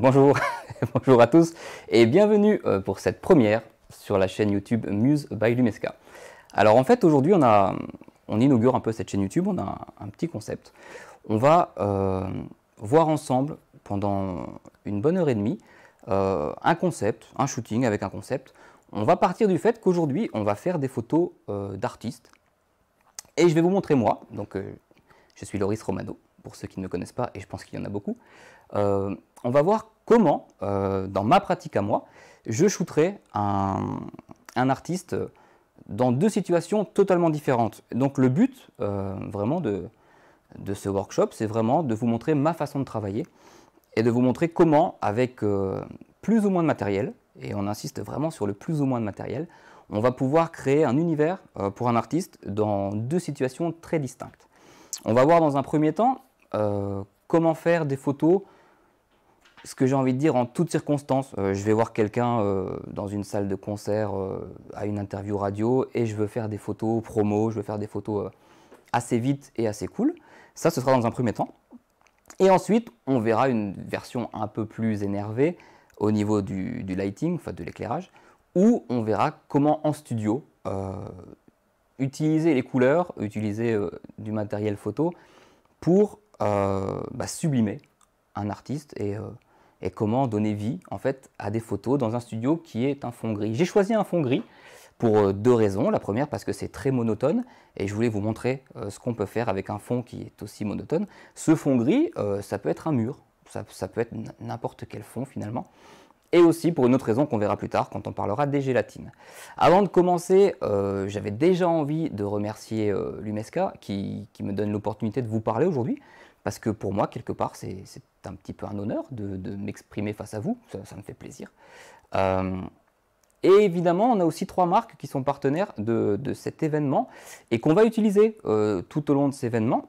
Bonjour, bonjour à tous et bienvenue euh, pour cette première sur la chaîne YouTube Muse by Lumesca. Alors en fait aujourd'hui on, a, on inaugure un peu cette chaîne YouTube, on a un, petit concept. On va euh, voir ensemble pendant une bonne heure et demie euh, un concept, un shooting avec un concept. On va partir du fait qu'aujourd'hui on va faire des photos d'artistes et je vais vous montrer moi, donc je suis Loris Romano, pour ceux qui ne connaissent pas, et je pense qu'il y en a beaucoup, euh, on va voir comment, euh, dans ma pratique à moi, je shooterai un, artiste dans deux situations totalement différentes. Donc le but euh, vraiment de, ce workshop, c'est vraiment de vous montrer ma façon de travailler et de vous montrer comment, avec plus ou moins de matériel, et on insiste vraiment sur le plus ou moins de matériel, on va pouvoir créer un univers pour un artiste dans deux situations très distinctes. On va voir dans un premier temps euh, comment faire des photos, ce que j'ai envie de dire en toutes circonstances. Euh, je vais voir quelqu'un euh, dans une salle de concert à une interview radio et je veux faire des photos promo, je veux faire des photos assez vite et assez cool. Ça, ce sera dans un premier temps. Et ensuite, on verra une version un peu plus énervée au niveau du, du lighting, enfin de l'éclairage, où on verra comment en studio utiliser les couleurs, utiliser du matériel photo pour euh, bah, sublimer un artiste euh, et, comment donner vie en fait à des photos dans un studio qui est un fond gris. J'ai choisi un fond gris pour euh, deux raisons. La première parce que c'est très monotone et je voulais vous montrer ce qu'on peut faire avec un fond qui est aussi monotone. Ce fond gris, ça peut être un mur, ça peut être n'importe quel fond finalement et aussi pour une autre raison qu'on verra plus tard quand on parlera des gélatines. Avant de commencer, euh, j'avais déjà envie de remercier euh, l'UMESCA qui, me donne l'opportunité de vous parler aujourd'hui, parce que pour moi, quelque part, c'est un petit peu un honneur de, m'exprimer face à vous, ça, me fait plaisir. Euh, et évidemment, on a aussi trois marques qui sont partenaires de, cet événement et qu'on va utiliser tout au long de cet événement.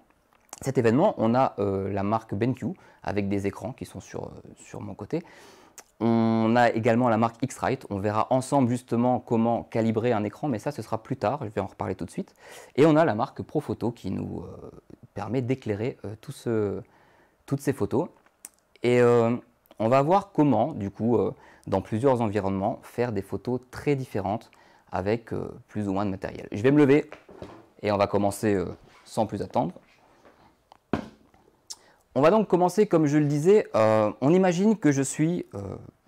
Cet événement, on a la marque BenQ avec des écrans qui sont sur mon côté. On a également la marque X-Rite. On verra ensemble justement comment calibrer un écran, mais ça, ce sera plus tard. Je vais en reparler tout de suite. Et on a la marque Profoto qui nous euh, permet d'éclairer euh, toutes ces photos. Et euh, on va voir comment, du coup, dans plusieurs environnements, faire des photos très différentes avec plus ou moins de matériel. Je vais me lever et on va commencer sans plus attendre. On va donc commencer, comme je le disais, euh, on imagine que je suis, euh,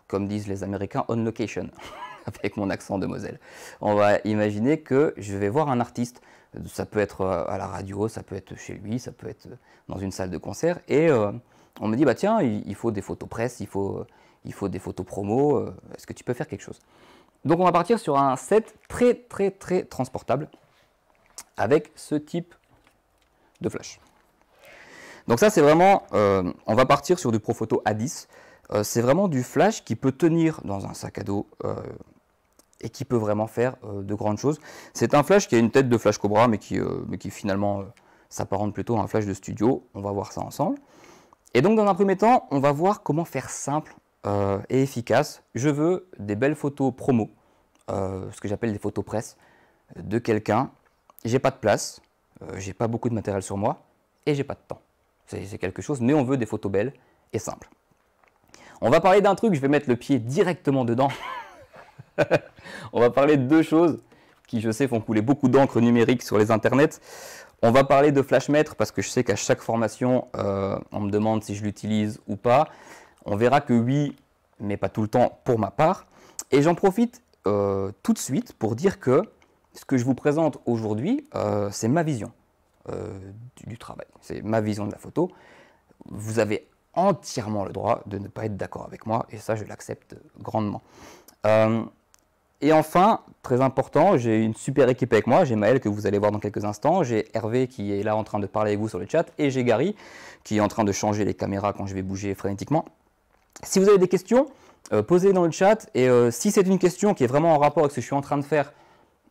comme disent les Américains, on location, avec mon accent de Moselle. On va imaginer que je vais voir un artiste. Ça peut être euh, à la radio, ça peut être chez lui, ça peut être dans une salle de concert. Et on me dit, bah tiens, il faut des photos presse, il faut, il faut des photos promo, est-ce que tu peux faire quelque chose Donc on va partir sur un set très très très transportable avec ce type de flash. Donc ça, c'est vraiment, euh, on va partir sur du Profoto A10. Euh, c'est vraiment du flash qui peut tenir dans un sac à dos euh, et qui peut vraiment faire de grandes choses. C'est un flash qui a une tête de flash Cobra, mais qui, mais qui finalement s'apparente plutôt à un flash de studio. On va voir ça ensemble. Et donc, dans un premier temps, on va voir comment faire simple et efficace. Je veux des belles photos promo, ce que j'appelle des photos presse, de quelqu'un. J'ai pas de place, j'ai pas beaucoup de matériel sur moi et j'ai pas de temps. C'est quelque chose, mais on veut des photos belles et simples. On va parler d'un truc, je vais mettre le pied directement dedans. on va parler de deux choses qui, je sais, font couler beaucoup d'encre numérique sur les internets. On va parler de Flashmètre parce que je sais qu'à chaque formation, euh, on me demande si je l'utilise ou pas. On verra que oui, mais pas tout le temps pour ma part. Et j'en profite euh, tout de suite pour dire que ce que je vous présente aujourd'hui, euh, c'est ma vision. Euh, du, travail. C'est ma vision de la photo. Vous avez entièrement le droit de ne pas être d'accord avec moi, et ça, je l'accepte grandement. Euh, et enfin, très important, j'ai une super équipe avec moi. J'ai Maël que vous allez voir dans quelques instants. J'ai Hervé qui est là en train de parler avec vous sur le chat. Et j'ai Gary qui est en train de changer les caméras quand je vais bouger frénétiquement. Si vous avez des questions, euh, posez-les dans le chat. Et si c'est une question qui est vraiment en rapport avec ce que je suis en train de faire,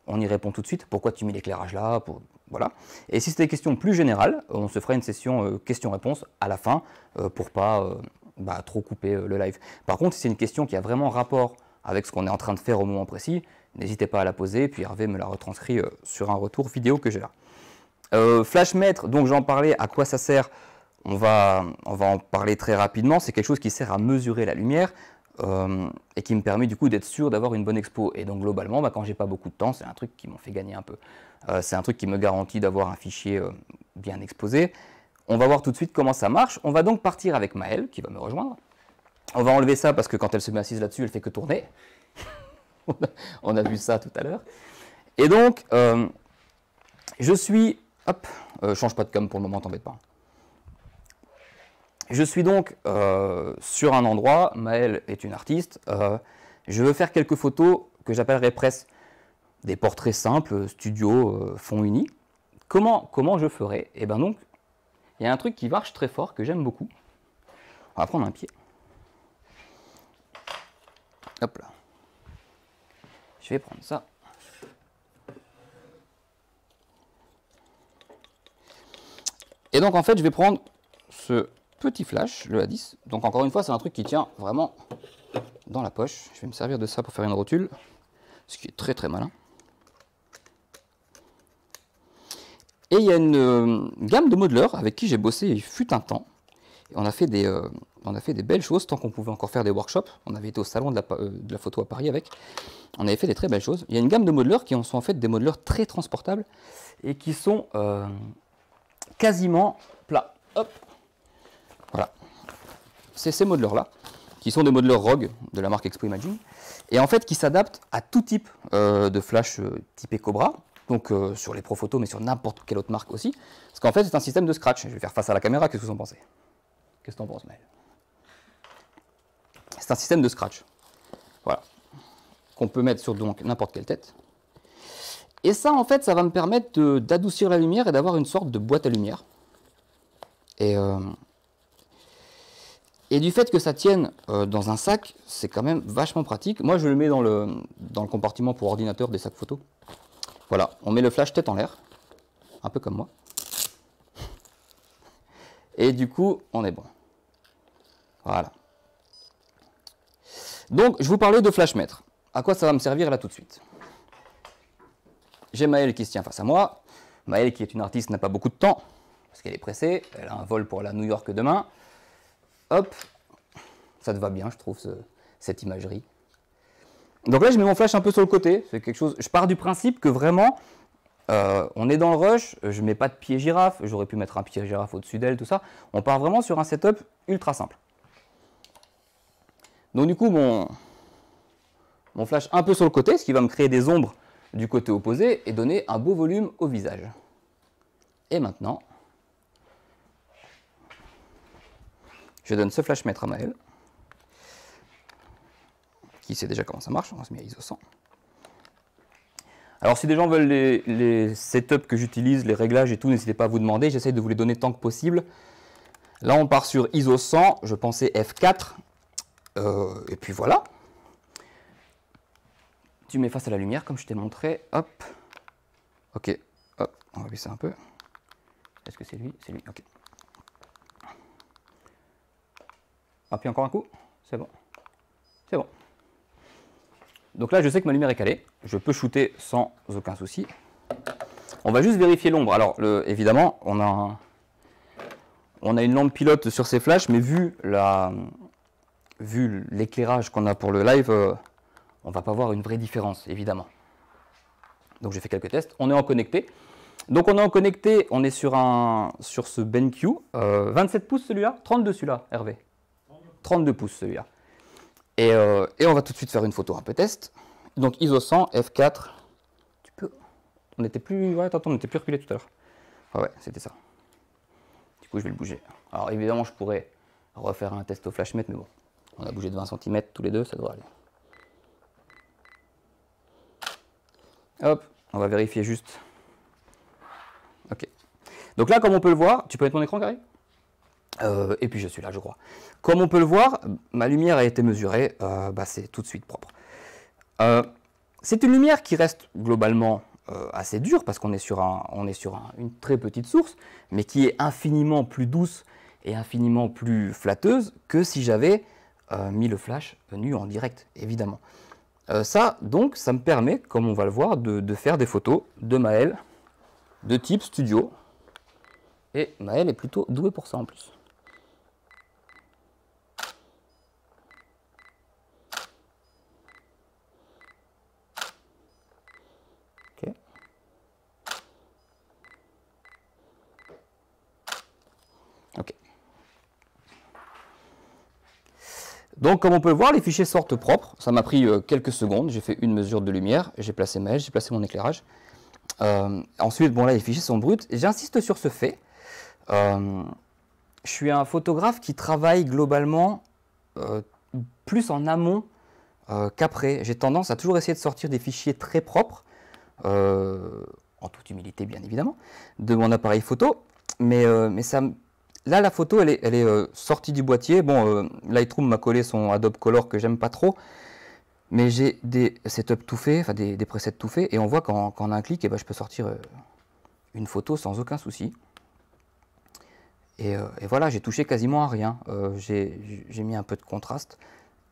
on y répond tout de suite. Pourquoi tu mets l'éclairage là Pour... Voilà. Et si c'est des questions plus générales, on se fera une session question euh, questions-réponses à la fin pour euh, pour pas euh, bah, trop couper le live. Par contre, si c'est une question qui a vraiment rapport avec ce qu'on est en train de faire au moment précis, n'hésitez pas à la poser, puis Hervé me la retranscrit sur un retour vidéo que j'ai là. Flashmètre, donc j'en parlais, à quoi ça sert on va en parler très rapidement. C'est quelque chose qui sert à mesurer la lumière. Euh, et qui me permet du coup d'être sûr d'avoir une bonne expo. Et donc globalement, bah, quand j'ai pas beaucoup de temps, c'est un truc qui m'en fait gagner un peu. Euh, c'est un truc qui me garantit d'avoir un fichier euh, bien exposé. On va voir tout de suite comment ça marche. On va donc partir avec Maëlle qui va me rejoindre. On va enlever ça parce que quand elle se met assise là-dessus, elle fait que tourner. on a vu ça tout à l'heure. Et donc, je suis... Hop, change pas de cam pour le moment, t'embête pas. Je suis donc euh, sur un endroit, Maëlle est une artiste, euh, je veux faire quelques photos que j'appellerais presse, des portraits simples, studio, euh, fonds fond uni. Comment, comment je ferai Et eh ben donc, il y a un truc qui marche très fort, que j'aime beaucoup. On va prendre un pied. Hop là. Je vais prendre ça. Et donc en fait, je vais prendre ce petit flash, le A10. Donc encore une fois, c'est un truc qui tient vraiment dans la poche. Je vais me servir de ça pour faire une rotule, ce qui est très très malin. Et il y a une euh, gamme de modeleurs avec qui j'ai bossé il fut un temps. on, a fait des, euh, on a fait des belles choses tant qu'on pouvait encore faire des workshops. On avait été au salon de la, euh, de la, photo à Paris avec. On avait fait des très belles choses. Il y a une gamme de modeleurs qui sont en fait des modeleurs très transportables et qui sont quasiment plats. Hop, c'est ces modeleurs-là, qui sont des modeleurs rogue de la marque Expo Imaging, et en fait qui s'adaptent à tout type euh, de flash euh, type typé Cobra, donc euh, sur les Profoto, mais sur n'importe quelle autre marque aussi, parce qu'en fait c'est un système de scratch. Je vais faire face à la caméra, qu'est-ce que vous en pensez Qu'est-ce que tu penses, Maël C'est un système de scratch, voilà, qu'on peut mettre sur n'importe quelle tête. Et ça, en fait, ça va me permettre d'adoucir la lumière et d'avoir une sorte de boîte à lumière. Et et du fait que ça tienne euh, dans un sac, c'est quand même vachement pratique. Moi, je le mets dans le, dans compartiment pour ordinateur des sacs photos. Voilà, on met le flash tête en l'air, un peu comme moi. Et du coup, on est bon. Voilà. Donc, je vous parlais de flashmètre. À quoi ça va me servir là tout de suite J'ai Maëlle qui se tient face à moi. Maëlle, qui est une artiste, n'a pas beaucoup de temps, parce qu'elle est pressée. Elle a un vol pour la New York demain. Hop, ça te va bien, je trouve, cette imagerie. Donc là, je mets mon flash un peu sur le côté. C'est quelque chose. Je pars du principe que vraiment, euh, on est dans le rush. Je ne mets pas de pied girafe. J'aurais pu mettre un pied girafe au-dessus d'elle, tout ça. On part vraiment sur un setup ultra simple. Donc du coup, mon flash un peu sur le côté, ce qui va me créer des ombres du côté opposé et donner un beau volume au visage. Et maintenant, Je donne ce flash-mètre à Maël, qui sait déjà comment ça marche, on se met à ISO 100. Alors si des gens veulent les, les setups que j'utilise, les réglages et tout, n'hésitez pas à vous demander, J'essaie de vous les donner tant que possible. Là on part sur ISO 100, je pensais F4, euh, et puis voilà. Tu mets face à la lumière comme je t'ai montré, hop, ok, hop, on va baisser un peu. Est-ce que c'est lui C'est lui, ok. Appuie encore un coup. C'est bon. C'est bon. Donc là, je sais que ma lumière est calée. Je peux shooter sans aucun souci. On va juste vérifier l'ombre. Alors, le, évidemment, on a, on a une lampe pilote sur ces flashs, mais vu la, vu l'éclairage qu'on a pour le live, on euh, on va pas voir une vraie différence, évidemment. Donc j'ai fait quelques tests. On est en connecté. Donc on est en connecté, on est sur, un, sur ce BenQ. 27 euh, pouces celui-là 32 celui-là, Hervé 32 pouces celui-là. Euh, et, on va tout de suite faire une photo un peu test. Donc ISO 100, F4. Tu peux... On était plus... Ouais, attends, on était plus reculé tout à l'heure. Ouais ouais, c'était ça. Du coup, je vais le bouger. Alors évidemment, je pourrais refaire un test au flashmètre, mais bon. On a bougé de 20 cm tous les deux, ça devrait aller. Hop, on va vérifier juste. Ok. Donc là, comme on peut le voir, tu peux mettre mon écran carré euh, et puis je suis là, je crois. Comme on peut le voir, ma lumière a été mesurée, euh, bah, c'est tout de suite propre. Euh, c'est une lumière qui reste globalement assez dure, parce qu'on est sur, on est sur une très petite source, mais qui est infiniment plus douce et infiniment plus flatteuse que si j'avais mis le flash nu en direct, évidemment. ça, donc, ça me permet, comme on va le voir, de, de faire des photos de Maël de type studio. Et Maël est plutôt doué pour ça en plus. Donc comme on peut le voir, les fichiers sortent propres. Ça m'a pris euh, quelques secondes. J'ai fait une mesure de lumière, j'ai placé ma j'ai placé mon éclairage. Euh, ensuite, bon là, les fichiers sont bruts. J'insiste sur ce fait. Euh, je suis un photographe qui travaille globalement plus en amont qu'après. J'ai tendance à toujours essayer de sortir des fichiers très propres, en toute humilité bien évidemment, de mon appareil photo. Mais, mais ça me là, la photo, elle est, euh, sortie du boîtier. Bon, euh, Lightroom m'a collé son Adobe Color que j'aime pas trop. Mais j'ai des setups tout faits, enfin des, presets tout faits, et on voit qu'en un clic, et eh ben, je peux sortir euh, une photo sans aucun souci. Et, voilà, j'ai touché quasiment à rien. j'ai mis un peu de contraste.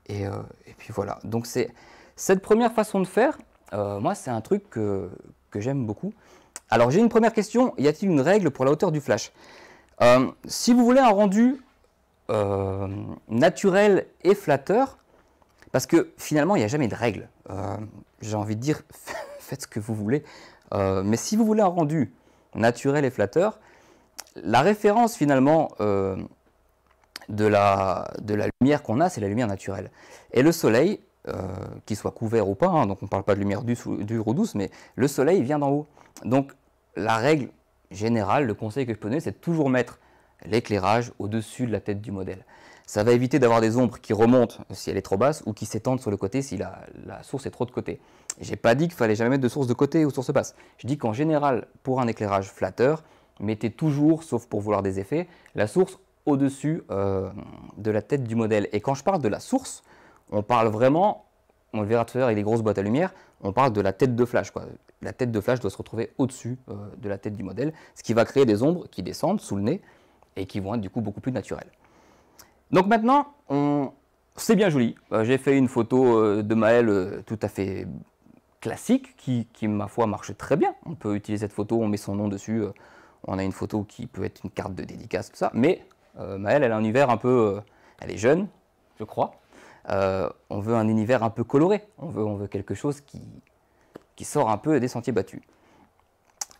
Et, puis voilà. Donc c'est cette première façon de faire, moi, c'est un truc que j'aime beaucoup. Alors, j'ai une première question. Y a-t-il une règle pour la hauteur du flash euh, si vous voulez un rendu euh, naturel et flatteur, parce que finalement, il n'y a jamais de règles. Euh, j'ai envie de dire, faites ce que vous voulez. mais si vous voulez un rendu naturel et flatteur, la référence finalement de la, de, la, lumière qu'on a, c'est la lumière naturelle. Et le soleil, qu'il soit couvert ou pas, hein, donc on ne parle pas de lumière dure ou douce, mais le soleil vient d'en haut. Donc la règle général, le conseil que je peux donner, c'est toujours mettre l'éclairage au-dessus de la tête du modèle. Ça va éviter d'avoir des ombres qui remontent si elle est trop basse ou qui s'étendent sur le côté si la, source est trop de côté. J'ai pas dit qu'il fallait jamais mettre de source de côté ou source basse. Je dis qu'en général, pour un éclairage flatteur, mettez toujours, sauf pour vouloir des effets, la source au-dessus euh, de la tête du modèle. Et quand je parle de la source, on parle vraiment le verra tout à l'heure avec grosses boîtes à lumière, on parle de la tête de flash. La tête de flash doit se retrouver au-dessus euh, de la tête du modèle, ce qui va créer des ombres qui descendent sous le nez et qui vont être du coup beaucoup plus naturelles. Donc maintenant, c'est bien joli. Euh, j'ai fait une photo euh, de Maël tout à fait classique qui, ma foi, marche très bien. On peut utiliser cette photo, on met son nom dessus, on a une photo qui peut être une carte de dédicace, tout ça. Mais Maëlle, elle a un univers un peu... elle est jeune, je crois. Euh, on veut un univers un peu coloré, on veut, quelque chose qui, sort un peu des sentiers battus.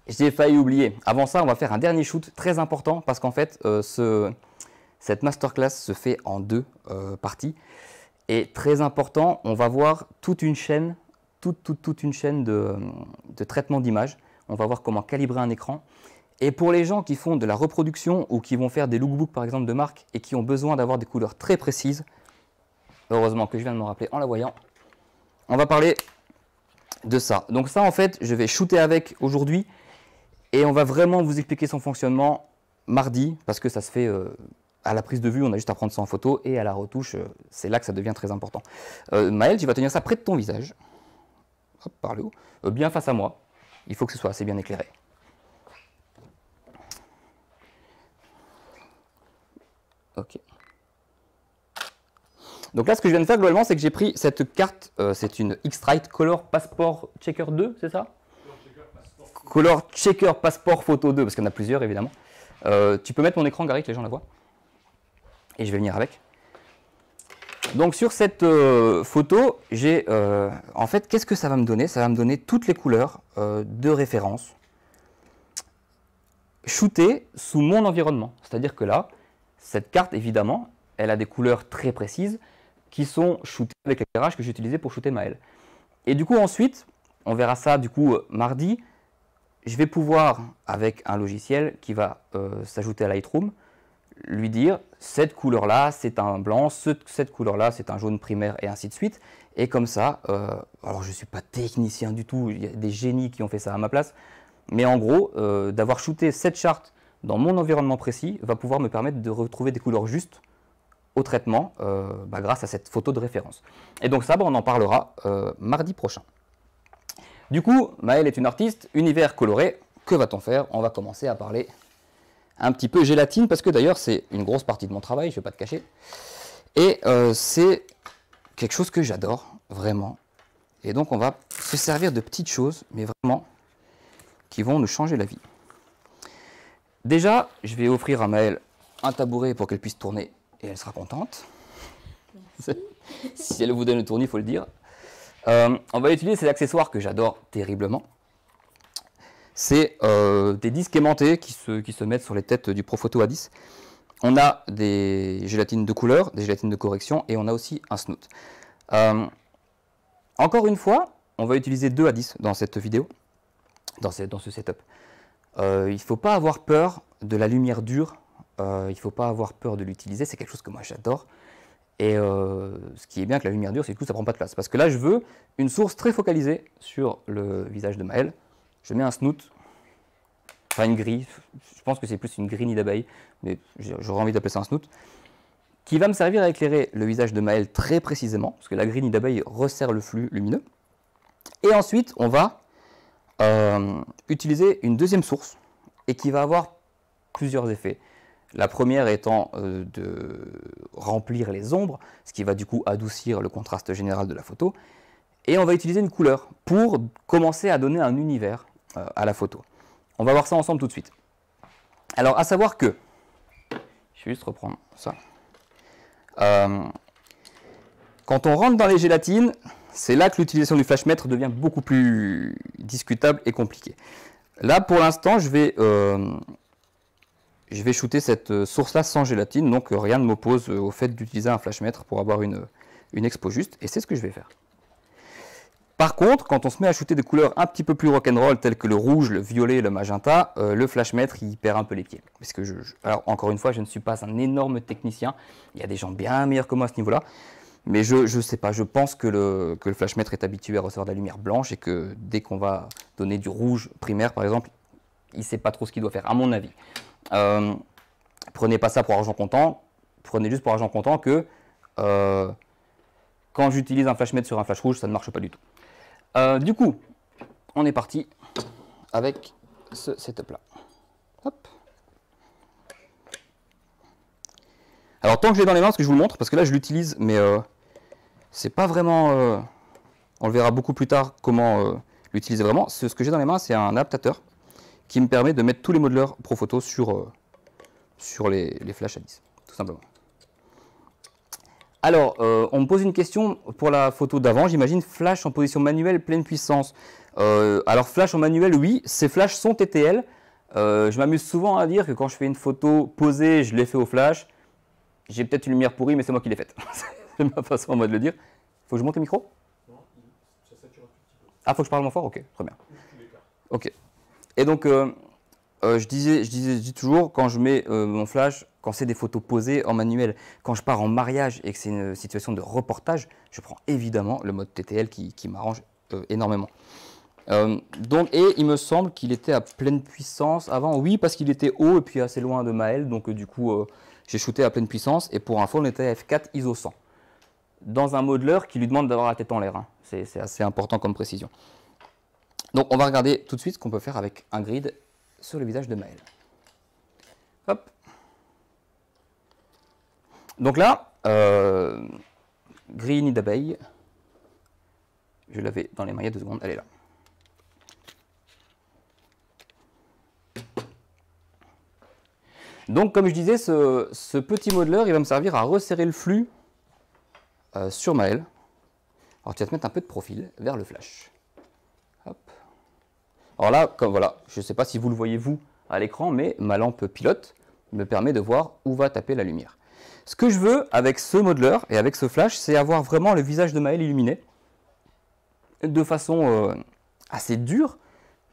J'ai failli oublier. Avant ça, on va faire un dernier shoot très important parce qu'en fait, euh, cette masterclass se fait en deux euh, parties. Et très important, on va voir toute une chaîne, toute, toute, toute une chaîne de, de traitement d'image. On va voir comment calibrer un écran. Et pour les gens qui font de la reproduction ou qui vont faire des lookbooks par exemple de marque et qui ont besoin d'avoir des couleurs très précises, Heureusement que je viens de me rappeler en la voyant. On va parler de ça. Donc ça, en fait, je vais shooter avec aujourd'hui. Et on va vraiment vous expliquer son fonctionnement mardi, parce que ça se fait euh, à la prise de vue, on a juste à prendre ça en photo, et à la retouche, euh, c'est là que ça devient très important. Euh, Maël, tu vas tenir ça près de ton visage, Hop, par le haut, euh, bien face à moi. Il faut que ce soit assez bien éclairé. Ok. Donc là, ce que je viens de faire globalement, c'est que j'ai pris cette carte, euh, c'est une x trite Color Passport Checker 2, c'est ça Color Checker Passport Photo 2, parce qu'il y en a plusieurs évidemment. Euh, tu peux mettre mon écran, Gary, que les gens la voient. Et je vais venir avec. Donc sur cette euh, photo, j'ai... en fait, qu'est-ce que ça va me donner Ça va me donner toutes les couleurs de référence shootées sous mon environnement. C'est-à-dire que là, cette carte, évidemment, elle a des couleurs très précises, qui sont shootés avec l'éclairage que j'ai utilisé pour shooter Maël. Et du coup, ensuite, on verra ça du coup euh, mardi, je vais pouvoir, avec un logiciel qui va euh, s'ajouter à Lightroom, lui dire cette couleur-là, c'est un blanc, cette couleur-là, c'est un jaune primaire, et ainsi de suite. Et comme ça, euh, alors je ne suis pas technicien du tout, il y a des génies qui ont fait ça à ma place, mais en gros, d'avoir shooté cette charte dans mon environnement précis va pouvoir me permettre de retrouver des couleurs justes au traitement euh, bah, grâce à cette photo de référence. Et donc ça, on en parlera euh, mardi prochain. Du coup, Maëlle est une artiste, univers coloré, que va-t-on faire On va commencer à parler un petit peu gélatine, parce que d'ailleurs c'est une grosse partie de mon travail, je ne vais pas te cacher. Et euh, c'est quelque chose que j'adore, vraiment. Et donc on va se servir de petites choses, mais vraiment, qui vont nous changer la vie. Déjà, je vais offrir à Maëlle un tabouret pour qu'elle puisse tourner et elle sera contente. si elle vous donne le tournis, il faut le dire. Euh, on va utiliser ces accessoires que j'adore terriblement. C'est euh, des disques aimantés qui se, qui se, mettent sur les têtes du Profoto A10. On a des gélatines de couleur, des gélatines de correction et on a aussi un snoot. Euh, encore une fois, on va utiliser deux A10 dans cette vidéo, dans dans ce setup. il ne faut pas avoir peur de la lumière dure euh, il ne faut pas avoir peur de l'utiliser, c'est quelque chose que moi j'adore. Et euh, ce qui est bien que la lumière dure, c'est que ça ça prend pas de place. Parce que là, je veux une source très focalisée sur le visage de Maël. Je mets un snoot, enfin une grille, je pense que c'est plus une grille nid d'abeille, mais j'aurais envie d'appeler ça un snoot, qui va me servir à éclairer le visage de Maël très précisément, parce que la grille nid d'abeille resserre le flux lumineux. Et ensuite, on va euh, utiliser une deuxième source, et qui va avoir plusieurs effets. La première étant euh, de remplir les ombres, ce qui va du coup adoucir le contraste général de la photo. Et on va utiliser une couleur pour commencer à donner un univers euh, à la photo. On va voir ça ensemble tout de suite. Alors, à savoir que, je vais juste reprendre ça. Euh, quand on rentre dans les gélatines, c'est là que l'utilisation du flashmètre devient beaucoup plus discutable et compliquée. Là, pour l'instant, je vais je vais shooter cette euh, source-là sans gélatine, donc euh, rien ne m'oppose euh, au fait d'utiliser un flashmètre pour avoir une, expo juste, et c'est ce que je vais faire. Par contre, quand on se met à shooter des couleurs un petit peu plus rock'n'roll, telles que le rouge, le violet, le magenta, le flashmètre, il perd un peu les pieds. Parce que alors, encore une fois, je ne suis pas un énorme technicien, il y a des gens bien meilleurs que moi à ce niveau-là, mais je ne sais pas, je pense que le, que le flashmètre est habitué à recevoir de la lumière blanche et que dès qu'on va donner du rouge primaire, par exemple, il ne sait pas trop ce qu'il doit faire, à mon avis. Euh, prenez pas ça pour argent comptant, prenez juste pour argent comptant que euh, quand j'utilise un flash sur un flash rouge, ça ne marche pas du tout. Euh, du coup, on est parti avec ce setup là. Alors tant que je l'ai dans les mains, ce que je vous montre, parce que là je l'utilise, mais c'est pas vraiment... on le verra beaucoup plus tard comment l'utiliser vraiment. ce que j'ai dans les mains, c'est un adaptateur qui me permet de mettre tous les modeleurs Profoto sur, euh, sur les, flashs à 10, tout simplement. Alors, euh, on me pose une question pour la photo d'avant, j'imagine, flash en position manuelle, pleine puissance. Euh, alors, flash en manuel, oui, ces flashs sont TTL. je m'amuse souvent à dire que quand je fais une photo posée, je l'ai fait au flash. J'ai peut-être une lumière pourrie, mais c'est moi qui l'ai faite. c'est ma façon moi de le dire. Faut que je monte le micro Non, ça sature un petit peu. Ah, faut que je parle moins fort Ok, très bien. Ok. Et donc, euh, euh, je, disais, je, disais, dis toujours, quand je mets euh, mon flash, quand c'est des photos posées en manuel, quand je pars en mariage et que c'est une situation de reportage, je prends évidemment le mode TTL qui, m'arrange énormément. donc, et il me semble qu'il était à pleine puissance avant, oui, parce qu'il était haut et puis assez loin de Maël, donc du coup, j'ai shooté à pleine puissance, et pour info, on était à F4 ISO 100, dans un modeleur qui lui demande d'avoir la tête en l'air, hein. c'est assez important comme précision. Donc on va regarder tout de suite ce qu'on peut faire avec un grid sur le visage de Maël. Donc là, euh, Green d'abeille, je l'avais dans les mains il y deux secondes, elle est là. Donc comme je disais, ce, petit modeler, il va me servir à resserrer le flux euh, sur Maël. Alors tu vas te mettre un peu de profil vers le flash. Alors là, comme voilà, je ne sais pas si vous le voyez vous à l'écran, mais ma lampe pilote me permet de voir où va taper la lumière. Ce que je veux avec ce modeleur et avec ce flash, c'est avoir vraiment le visage de Maël illuminé de façon euh, assez dure,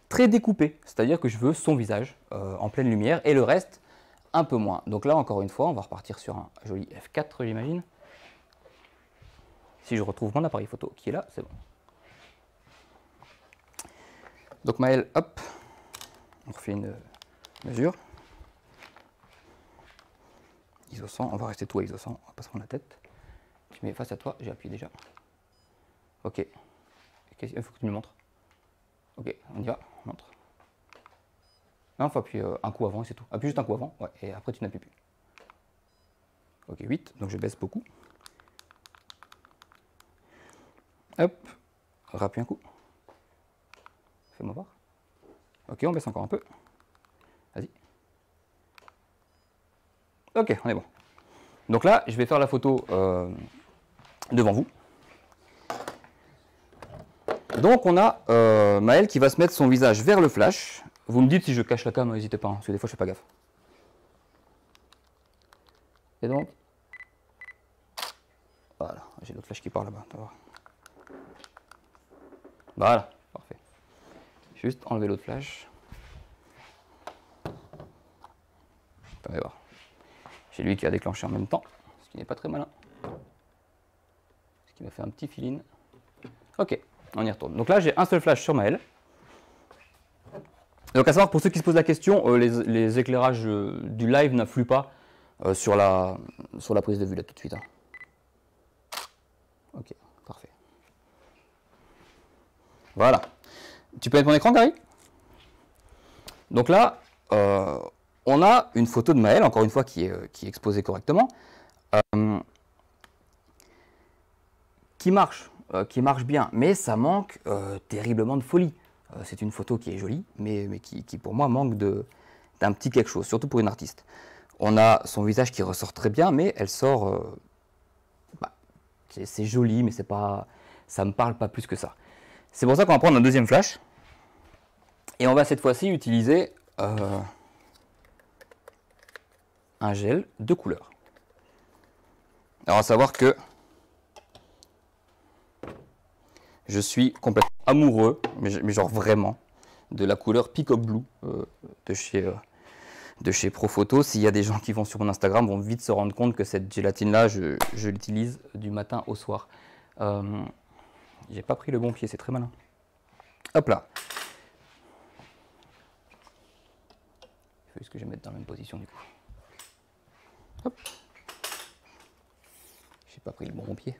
très découpée. C'est-à-dire que je veux son visage euh, en pleine lumière et le reste un peu moins. Donc là, encore une fois, on va repartir sur un joli F4, j'imagine. Si je retrouve mon appareil photo qui est là, c'est bon. Donc Maël, hop, on refait une euh, mesure. ISO 100, on va rester tout à ISO 100, on va passer la tête. Tu mets face à toi, j'ai appuyé déjà. Ok. Il faut que tu me montres. Ok, on y va, on montre. Non, faut appuyer euh, un coup avant et c'est tout. Appuie juste un coup avant, ouais, et après tu n'appuies plus. Ok, 8, donc je baisse beaucoup. Hop, rappuie un coup. Fais-moi voir. Ok, on baisse encore un peu. Vas-y. Ok, on est bon. Donc là, je vais faire la photo euh, devant vous. Donc on a euh, Maël qui va se mettre son visage vers le flash. Vous me dites si je cache la cam, n'hésitez pas, hein, parce que des fois je fais pas gaffe. Et donc, voilà, j'ai d'autres flash qui part là-bas, Voilà. Juste enlever l'autre flash. voir. C'est lui qui a déclenché en même temps, ce qui n'est pas très malin. Ce qui m'a fait un petit filin. Ok, on y retourne. Donc là, j'ai un seul flash sur ma L. Donc à savoir, pour ceux qui se posent la question, euh, les, éclairages euh, du live n'affluent pas euh, sur, la, sur la prise de vue là tout de suite. Hein. Ok, parfait. Voilà. Tu peux mettre mon écran, Gary Donc là, euh, on a une photo de Maëlle, encore une fois, qui est, euh, exposée correctement, euh, qui marche, qui marche bien, mais ça manque terriblement de folie. C'est une photo qui est jolie, mais, qui, pour moi manque d'un petit quelque chose, surtout pour une artiste. On a son visage qui ressort très bien, mais elle sort... Bah, c'est joli, mais c'est pas, ça me parle pas plus que ça. C'est pour ça qu'on va prendre un deuxième flash. Et on va cette fois-ci utiliser euh, un gel de couleur. Alors à savoir que je suis complètement amoureux, mais, genre vraiment, de la couleur Peacock Blue euh, de chez... Euh, de chez Profoto. S'il y a des gens qui vont sur mon Instagram, vont vite se rendre compte que cette gélatine-là, je, l'utilise du matin au soir. J'ai pas pris le bon pied, c'est très malin. Hop là. puisque je vais mettre dans la même position du coup. Hop. J'ai pas pris le bon pied.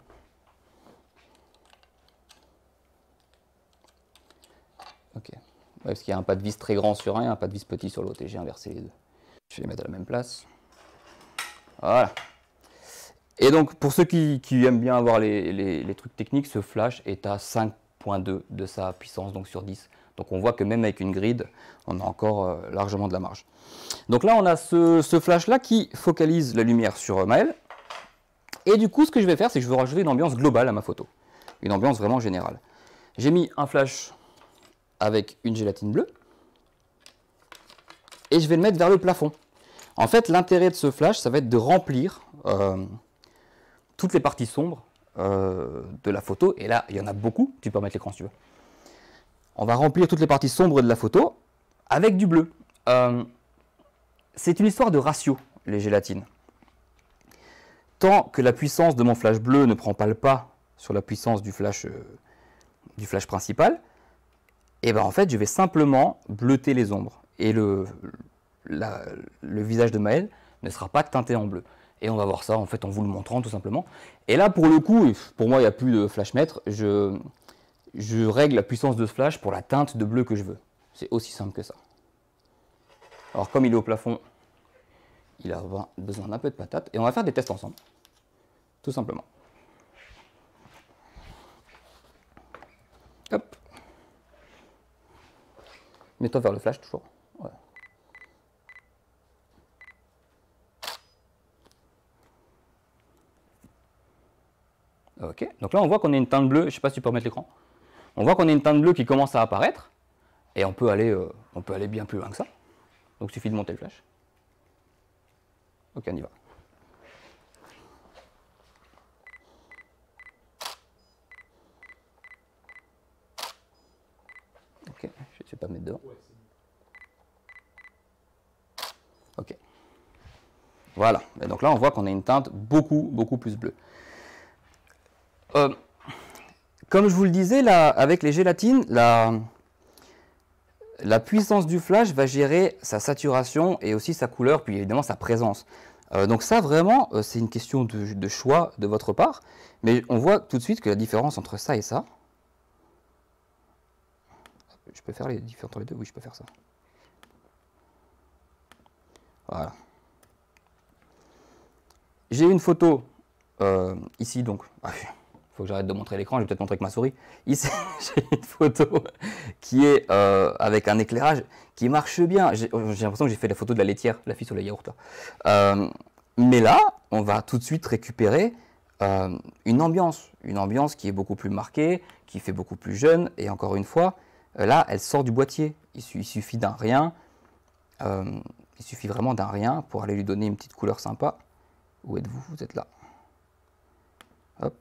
Ok. parce qu'il y a un pas de vis très grand sur un et un pas de vis petit sur l'autre et j'ai inversé les deux. Je vais les mettre à la même place. Voilà. Et donc, pour ceux qui, aiment bien avoir les, trucs techniques, ce flash est à 5.2 de sa puissance, donc sur 10. Donc on voit que même avec une grille, on a encore euh, largement de la marge. Donc là, on a ce, flash-là qui focalise la lumière sur euh, Maël. Et du coup, ce que je vais faire, c'est que je vais rajouter une ambiance globale à ma photo. Une ambiance vraiment générale. J'ai mis un flash avec une gélatine bleue. Et je vais le mettre vers le plafond. En fait, l'intérêt de ce flash, ça va être de remplir euh, toutes les parties sombres de la photo. Et là, il y en a beaucoup. Tu peux mettre l'écran si tu veux on va remplir toutes les parties sombres de la photo avec du bleu. Euh, c'est une histoire de ratio, les gélatines. Tant que la puissance de mon flash bleu ne prend pas le pas sur la puissance du flash, euh, du flash principal, et eh ben en fait, je vais simplement bleuter les ombres. Et le, le visage de Maël ne sera pas teinté en bleu. Et on va voir ça, en fait, en vous le montrant, tout simplement. Et là, pour le coup, pour moi, il n'y a plus de flash Je, je règle la puissance de ce flash pour la teinte de bleu que je veux. C'est aussi simple que ça. Alors comme il est au plafond, il a besoin d'un peu de patate. Et on va faire des tests ensemble. Tout simplement. Hop. Mets-toi vers le flash toujours. Ok, donc là on voit qu'on a une teinte bleue, je sais pas si tu peux remettre l'écran on voit qu'on a une teinte bleue qui commence à apparaître, et on peut aller, euh, on peut aller bien plus loin que ça. Donc il suffit de monter le flash. Ok, on y va. Ok, je ne sais pas mettre devant. Ok. Voilà. Et donc là, on voit qu'on a une teinte beaucoup, beaucoup plus bleue. Euh, comme je vous le disais, avec les gélatines, la, puissance du flash va gérer sa saturation et aussi sa couleur, puis évidemment sa présence. Euh, donc ça vraiment, euh, c'est une question de, choix de votre part, mais on voit tout de suite que la différence entre ça et ça, je peux faire les différences entre les deux, oui je peux faire ça. Voilà. J'ai une photo euh, ici donc. Ah faut que j'arrête de montrer l'écran, je vais peut-être montrer avec ma souris. Ici, j'ai une photo qui est euh, avec un éclairage qui marche bien. Euh, j'ai l'impression que j'ai fait la photo de la laitière, la fille sur le yaourt. Euh, mais là, on va tout de suite récupérer une ambiance, une ambiance qui est beaucoup plus marquée, qui fait beaucoup plus jeune. Et encore une fois, là, elle sort du boîtier. il suffit d'un rien. il suffit vraiment d'un rien pour aller lui donner une petite couleur sympa. Où êtes-vous Vous êtes là. Hop.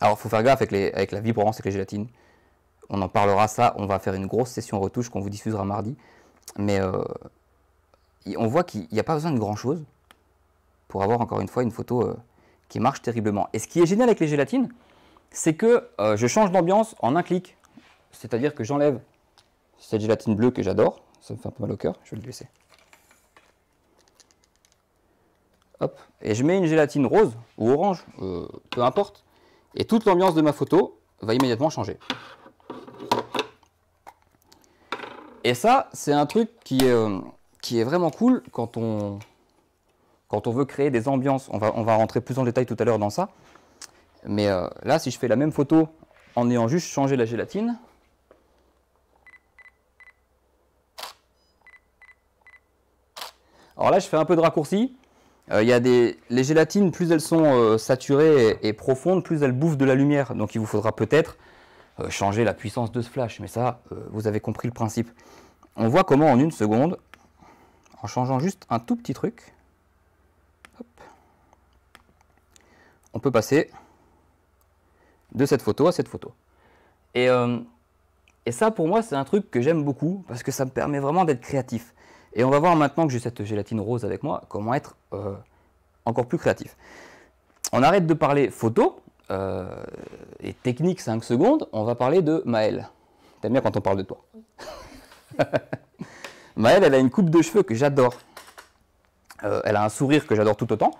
Alors, il faut faire gaffe avec, les, avec la vibrance, avec les gélatines. On en parlera, ça. On va faire une grosse session retouche qu'on vous diffusera mardi. Mais euh, on voit qu'il n'y a pas besoin de grand-chose pour avoir, encore une fois, une photo euh, qui marche terriblement. Et ce qui est génial avec les gélatines, c'est que euh, je change d'ambiance en un clic. C'est-à-dire que j'enlève cette gélatine bleue que j'adore. Ça me fait un peu mal au cœur, je vais le laisser. Hop. Et je mets une gélatine rose ou orange, peu importe. Et toute l'ambiance de ma photo va immédiatement changer. Et ça, c'est un truc qui est, euh, qui est vraiment cool quand on, quand on veut créer des ambiances. On va, on va rentrer plus en détail tout à l'heure dans ça. Mais euh, là, si je fais la même photo en ayant juste changé la gélatine, alors là, je fais un peu de raccourci, euh, y a des... Les gélatines, plus elles sont euh, saturées et, profondes, plus elles bouffent de la lumière. Donc il vous faudra peut-être euh, changer la puissance de ce flash. Mais ça, vous avez compris le principe. On voit comment en une seconde, en changeant juste un tout petit truc, on peut passer de cette photo à cette photo. Et, et ça, pour moi, c'est un truc que j'aime beaucoup parce que ça me permet vraiment d'être créatif. Et on va voir maintenant que j'ai cette gélatine rose avec moi, comment être euh, encore plus créatif. On arrête de parler photo euh, et technique 5 secondes, on va parler de Maëlle. T'aimes bien quand on parle de toi. Maëlle, elle a une coupe de cheveux que j'adore. Euh, elle a un sourire que j'adore tout autant,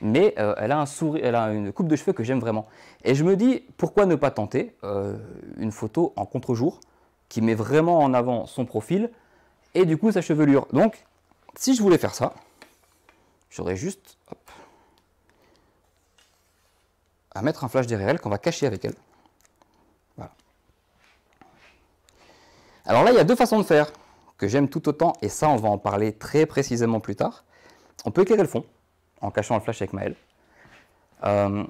mais elle, a un sourire, elle a une coupe de cheveux que j'aime vraiment. Et je me dis, pourquoi ne pas tenter une photo en contre-jour qui met vraiment en avant son profil, et du coup sa chevelure. Donc, si je voulais faire ça, j'aurais juste à mettre un flash derrière elle qu'on va cacher avec elle. Voilà. Alors là, il y a deux façons de faire que j'aime tout autant, et ça, on va en parler très précisément plus tard. On peut éclairer le fond en cachant le flash avec ma Euh,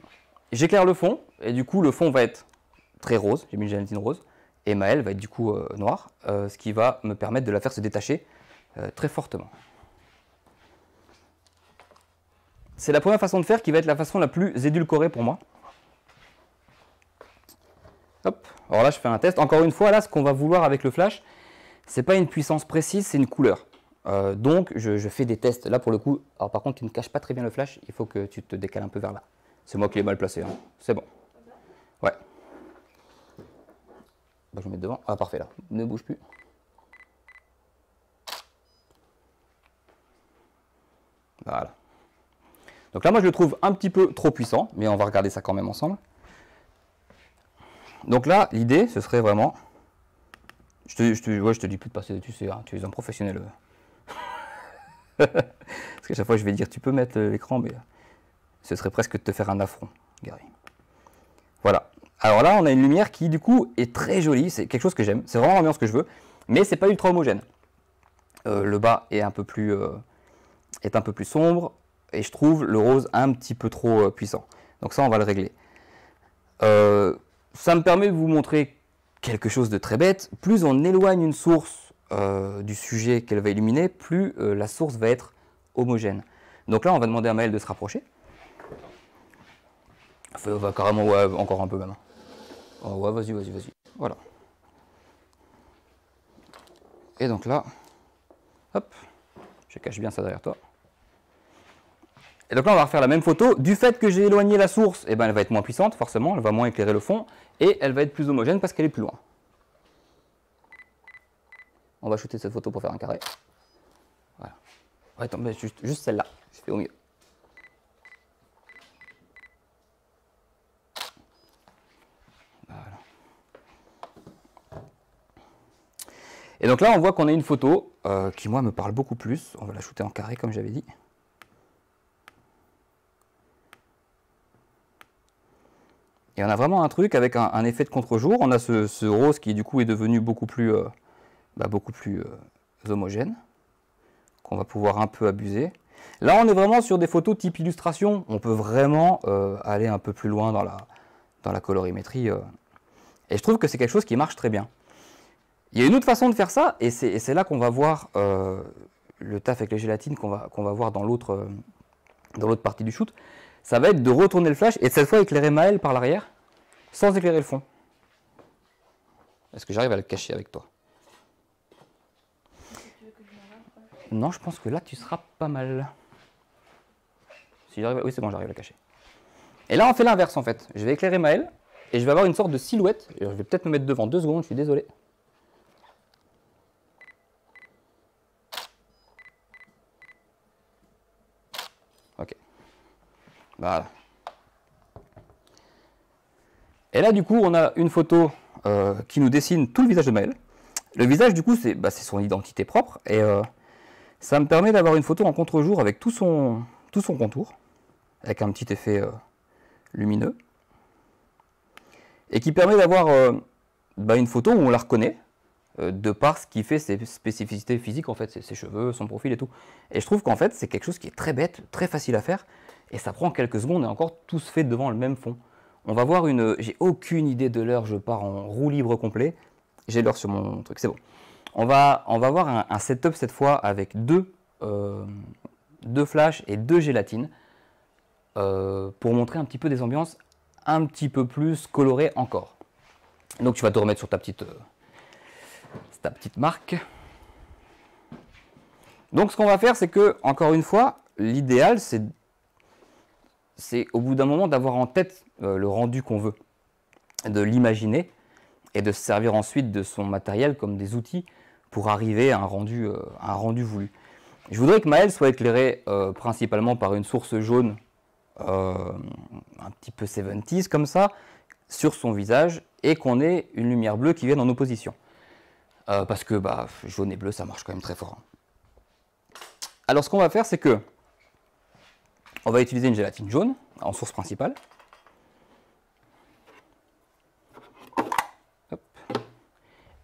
J'éclaire le fond, et du coup, le fond va être très rose. J'ai mis une gélatine rose et ma va être du coup euh, noire, euh, ce qui va me permettre de la faire se détacher euh, très fortement. C'est la première façon de faire qui va être la façon la plus édulcorée pour moi. Hop. Alors là, je fais un test. Encore une fois, là, ce qu'on va vouloir avec le flash, c'est pas une puissance précise, c'est une couleur. donc, je, fais des tests. Là, pour le coup, alors par contre, tu ne caches pas très bien le flash. Il faut que tu te décales un peu vers là. C'est moi qui l'ai mal placé. Hein. C'est bon. Bah, je vais mettre devant. Ah, parfait là. Ne bouge plus. Voilà. Donc là, moi, je le trouve un petit peu trop puissant, mais on va regarder ça quand même ensemble. Donc là, l'idée, ce serait vraiment... Je te, je, te, je te dis plus de passer dessus, tu, tu es un professionnel. Parce qu'à chaque fois, je vais dire, tu peux mettre euh, l'écran, mais euh, ce serait presque de te faire un affront, Gary. Voilà. Alors là, on a une lumière qui, du coup, est très jolie. C'est quelque chose que j'aime. C'est vraiment l'ambiance que je veux. Mais c'est pas ultra homogène. Euh, le bas est un, peu plus, euh, est un peu plus sombre. Et je trouve le rose un petit peu trop euh, puissant. Donc ça, on va le régler. ça me permet de vous montrer quelque chose de très bête. Plus on éloigne une source du sujet qu'elle va illuminer, plus la source va être homogène. Donc là, on va demander à Maël de se rapprocher. va carrément, encore un peu maintenant. Oh ouais, vas-y, vas-y, vas-y. Voilà. Et donc là, hop, je cache bien ça derrière toi. Et donc là, on va refaire la même photo. Du fait que j'ai éloigné la source, eh ben, elle va être moins puissante, forcément, elle va moins éclairer le fond, et elle va être plus homogène parce qu'elle est plus loin. On va shooter cette photo pour faire un carré. Voilà. attends, juste, juste celle-là, je fais au mieux. Et donc là, on voit qu'on a une photo euh, qui, moi, me parle beaucoup plus. On va la shooter en carré, comme j'avais dit. Et on a vraiment un truc avec un, effet de contre-jour. On a ce, rose qui, du coup, est devenu beaucoup plus, euh, bah, beaucoup plus euh, homogène, qu'on va pouvoir un peu abuser. Là, on est vraiment sur des photos type illustration. On peut vraiment aller un peu plus loin dans la, dans la colorimétrie. Et je trouve que c'est quelque chose qui marche très bien. Il y a une autre façon de faire ça, et c'est là qu'on va voir euh, le taf avec les gélatines qu'on va, va, voir euh, dans l'autre partie du shoot. Ça va être de retourner le flash et cette fois éclairer Maël par l'arrière sans éclairer le fond. Est-ce que j'arrive à le cacher avec toi Non, je pense que là tu seras pas mal. Oui, c'est bon, j'arrive à le cacher. Et là, on fait l'inverse en fait. Je vais éclairer Maël et je vais avoir une sorte de silhouette. Je vais peut-être me mettre devant deux secondes, je suis désolé. Voilà. Et là, du coup, on a une photo euh, qui nous dessine tout le visage de Maël. Le visage, du coup, c'est bah, son identité propre. Et euh, ça me permet d'avoir une photo en contre-jour avec tout son, contour, avec un petit effet euh, lumineux. Et qui permet d'avoir bah, une photo où on la reconnaît, de par ce qui fait ses spécificités physiques, en fait, ses cheveux, son profil et tout. Et je trouve qu'en fait, c'est quelque chose qui est très bête, très facile à faire et ça prend quelques secondes et encore tout se fait devant le même fond. On va voir une... J'ai aucune idée de l'heure, je pars en roue libre complet. J'ai l'heure sur mon truc, c'est bon. On va, on va voir un, setup cette fois avec deux, euh, deux flashs et deux gélatines euh, pour montrer un petit peu des ambiances un petit peu plus colorées encore. Donc tu vas te remettre sur ta petite, euh, ta petite marque. Donc ce qu'on va faire, c'est que, encore une fois, l'idéal, c'est c'est au bout d'un moment d'avoir en tête euh, le rendu qu'on veut, de l'imaginer et de se servir ensuite de son matériel comme des outils pour arriver à un rendu, euh, un rendu voulu. Je voudrais que Maël soit éclairé euh, principalement par une source jaune, un petit peu 70 comme ça, sur son visage et qu'on ait une lumière bleue qui vienne en opposition. parce que bah, jaune et bleu, ça marche quand même très fort. Alors ce qu'on va faire, c'est que on va utiliser une gélatine jaune en source principale.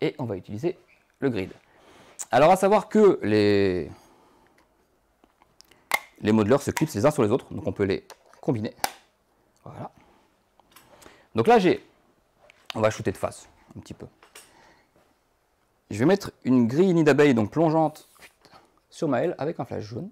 Et on va utiliser le grid. Alors à savoir que les, les modeleurs se clipsent les uns sur les autres, donc on peut les combiner. Voilà. Donc là j'ai, on va shooter de face un petit peu. Je vais mettre une grille nid d'abeille donc plongeante sur ma aile avec un flash jaune.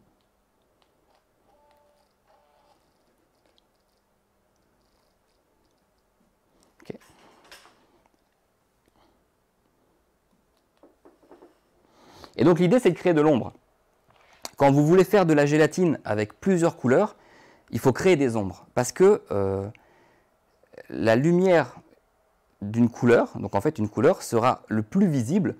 Et donc l'idée c'est de créer de l'ombre. Quand vous voulez faire de la gélatine avec plusieurs couleurs, il faut créer des ombres parce que euh, la lumière d'une couleur, donc en fait une couleur sera le plus visible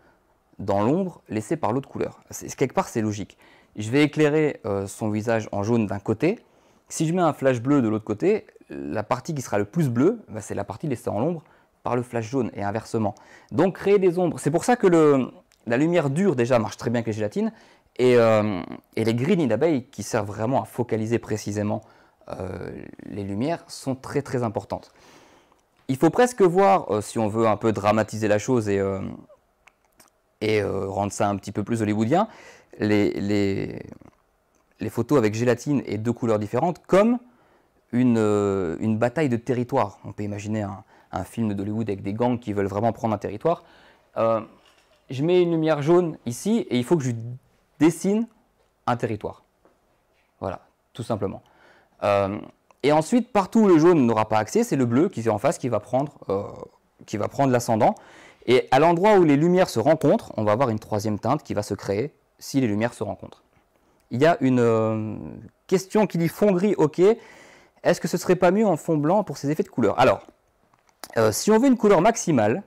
dans l'ombre laissée par l'autre couleur. Quelque part c'est logique. Je vais éclairer euh, son visage en jaune d'un côté. Si je mets un flash bleu de l'autre côté, la partie qui sera le plus bleue, bah, c'est la partie laissée en l'ombre par le flash jaune et inversement. Donc créer des ombres. C'est pour ça que le, la lumière dure déjà marche très bien avec les gélatines et, euh, les grilles d'abeilles qui servent vraiment à focaliser précisément euh, les lumières sont très très importantes. Il faut presque voir, euh, si on veut un peu dramatiser la chose et, et rendre ça un petit peu plus hollywoodien, les, les, photos avec gélatine et deux couleurs différentes comme une, bataille de territoire. On peut imaginer un, un film d'Hollywood avec des gangs qui veulent vraiment prendre un territoire je mets une lumière jaune ici et il faut que je dessine un territoire. Voilà, tout simplement. Euh, et ensuite, partout où le jaune n'aura pas accès, c'est le bleu qui est en face qui va prendre, euh, qui va prendre l'ascendant. Et à l'endroit où les lumières se rencontrent, on va avoir une troisième teinte qui va se créer si les lumières se rencontrent. Il y a une euh, question qui dit fond gris, ok. Est-ce que ce serait pas mieux en fond blanc pour ces effets de couleur Alors, si on veut une couleur maximale,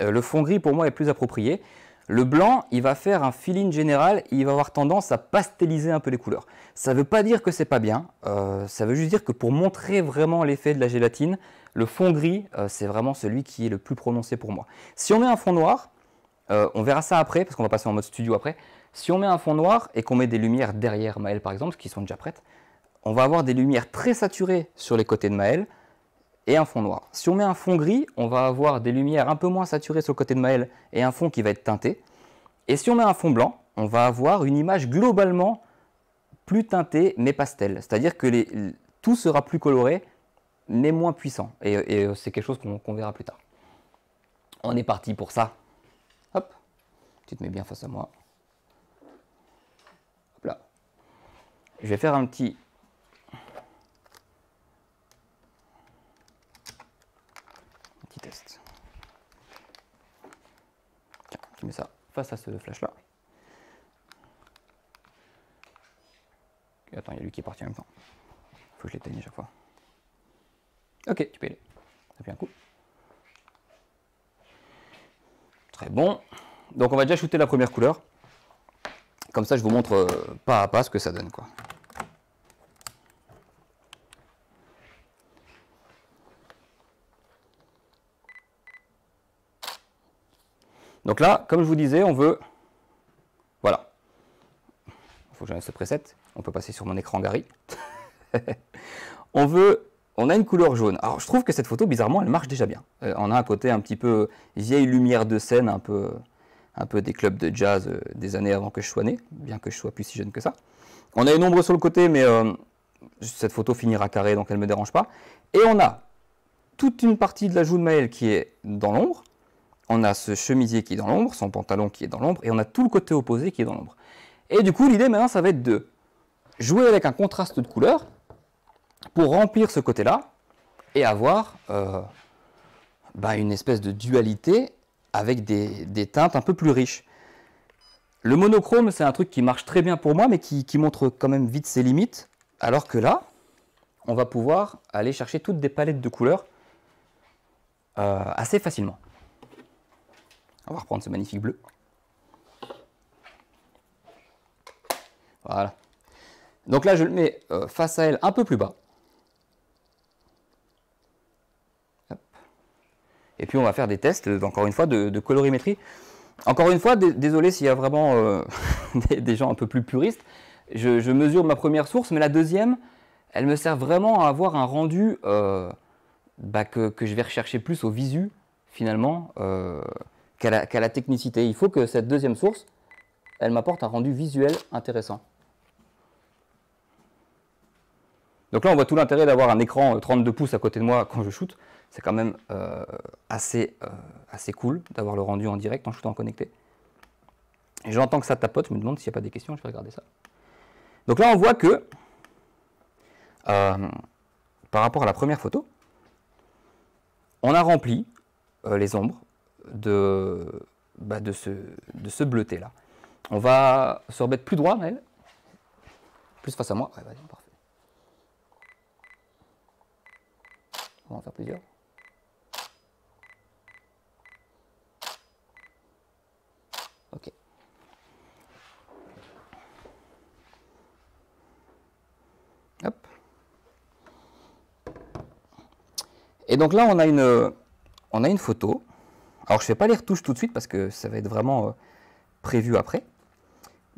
euh, le fond gris, pour moi, est plus approprié. Le blanc, il va faire un feeling général, il va avoir tendance à pasteliser un peu les couleurs. Ça ne veut pas dire que c'est pas bien, euh, ça veut juste dire que pour montrer vraiment l'effet de la gélatine, le fond gris, euh, c'est vraiment celui qui est le plus prononcé pour moi. Si on met un fond noir, on verra ça après, parce qu'on va passer en mode studio après. Si on met un fond noir et qu'on met des lumières derrière Maël par exemple, qui sont déjà prêtes, on va avoir des lumières très saturées sur les côtés de Maël, et un fond noir. Si on met un fond gris, on va avoir des lumières un peu moins saturées sur le côté de Maël et un fond qui va être teinté. Et si on met un fond blanc, on va avoir une image globalement plus teintée mais pastel. C'est-à-dire que tout sera plus coloré mais moins puissant. Et, euh, c'est quelque chose qu'on verra plus tard. On est parti pour ça. Hop, tu te mets bien face à moi. Hop là. Je vais faire un petit Tiens, je mets ça face à ce flash là. Attends, il y a lui qui est parti en même temps. Faut que je l'éteigne à chaque fois. Ok, tu peux aller. Ça fait un coup. Très bon. Donc on va déjà shooter la première couleur. Comme ça, je vous montre euh, pas à pas ce que ça donne. quoi. Donc là, comme je vous disais, on veut... Voilà. Il faut que j'enlève ce preset. On peut passer sur mon écran Gary. on veut... On a une couleur jaune. Alors je trouve que cette photo, bizarrement, elle marche déjà bien. Euh, on a un côté un petit peu vieille lumière de scène, un peu, un peu des clubs de jazz euh, des années avant que je sois né, bien que je sois plus si jeune que ça. On a une ombre sur le côté, mais euh, cette photo finira carrée, donc elle ne me dérange pas. Et on a toute une partie de la joue de Maël qui est dans l'ombre, on a ce chemisier qui est dans l'ombre, son pantalon qui est dans l'ombre, et on a tout le côté opposé qui est dans l'ombre. Et du coup, l'idée maintenant, ça va être de jouer avec un contraste de couleurs pour remplir ce côté-là et avoir euh, bah, une espèce de dualité avec des, teintes un peu plus riches. Le monochrome, c'est un truc qui marche très bien pour moi, mais qui, montre quand même vite ses limites, alors que là, on va pouvoir aller chercher toutes des palettes de couleurs euh, assez facilement. On va reprendre ce magnifique bleu. Voilà. Donc là, je le mets euh, face à elle un peu plus bas. Et puis on va faire des tests, encore une fois, de, colorimétrie. Encore une fois, désolé s'il y a vraiment euh, des, gens un peu plus puristes, je, mesure ma première source, mais la deuxième, elle me sert vraiment à avoir un rendu euh, bah, que, je vais rechercher plus au visu, finalement qu'à la, technicité. Il faut que cette deuxième source, elle m'apporte un rendu visuel intéressant. Donc là, on voit tout l'intérêt d'avoir un écran 32 euh, pouces à côté de moi quand je shoote. C'est quand même euh, assez, euh, assez cool d'avoir le rendu en direct en shootant en connecté. J'entends que ça tapote, je me demande s'il n'y a pas des questions, je vais regarder ça. Donc là, on voit que, par rapport à la première photo, on a rempli les ombres, de, bah, de ce, de ce bleuté-là. On va se remettre plus droit, elle Plus face à moi. Ouais, On va en faire plusieurs. Ok. Hop. Et donc là, on a une, on a une photo. Alors je ne fais pas les retouches tout de suite parce que ça va être vraiment euh, prévu après.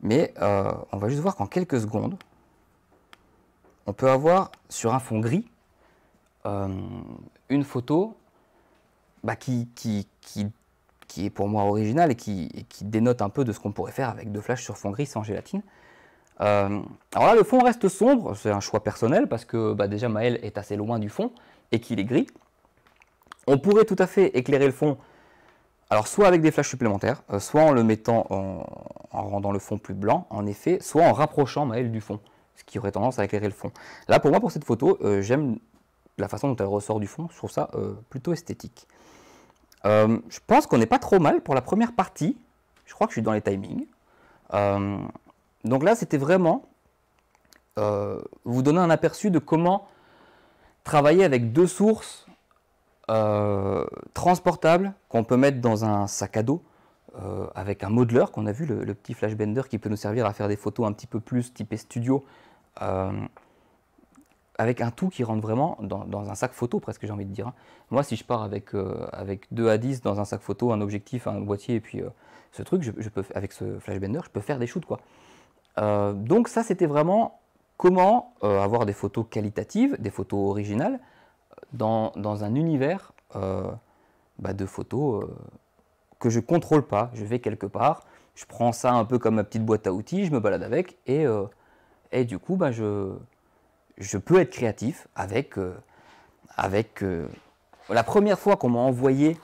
Mais euh, on va juste voir qu'en quelques secondes, on peut avoir sur un fond gris euh, une photo bah, qui, qui, qui, est pour moi originale et qui, dénote un peu de ce qu'on pourrait faire avec deux flashs sur fond gris sans gélatine. alors là, le fond reste sombre, c'est un choix personnel parce que bah, déjà Maël est assez loin du fond et qu'il est gris. On pourrait tout à fait éclairer le fond alors soit avec des flashs supplémentaires, euh, soit en le mettant en, rendant le fond plus blanc, en effet, soit en rapprochant ma du fond, ce qui aurait tendance à éclairer le fond. Là pour moi pour cette photo, euh, j'aime la façon dont elle ressort du fond, je trouve ça euh, plutôt esthétique. je pense qu'on n'est pas trop mal pour la première partie, je crois que je suis dans les timings. donc là c'était vraiment vous donner un aperçu de comment travailler avec deux sources euh, transportable qu'on peut mettre dans un sac à dos euh, avec un modeleur qu'on a vu, le, petit flashbender qui peut nous servir à faire des photos un petit peu plus typé studio, euh, avec un tout qui rentre vraiment dans, un sac photo presque j'ai envie de dire. Hein. Moi si je pars avec, avec 2 à 10 dans un sac photo, un objectif, un boîtier et puis ce truc, je, peux, avec ce flashbender, je peux faire des shoots quoi. donc ça c'était vraiment comment avoir des photos qualitatives, des photos originales, dans, un univers euh, bah, de photos euh, que je contrôle pas. Je vais quelque part, je prends ça un peu comme ma petite boîte à outils, je me balade avec et, euh, du coup, bah, je, je peux être créatif avec. avec la première fois qu'on m'a envoyé,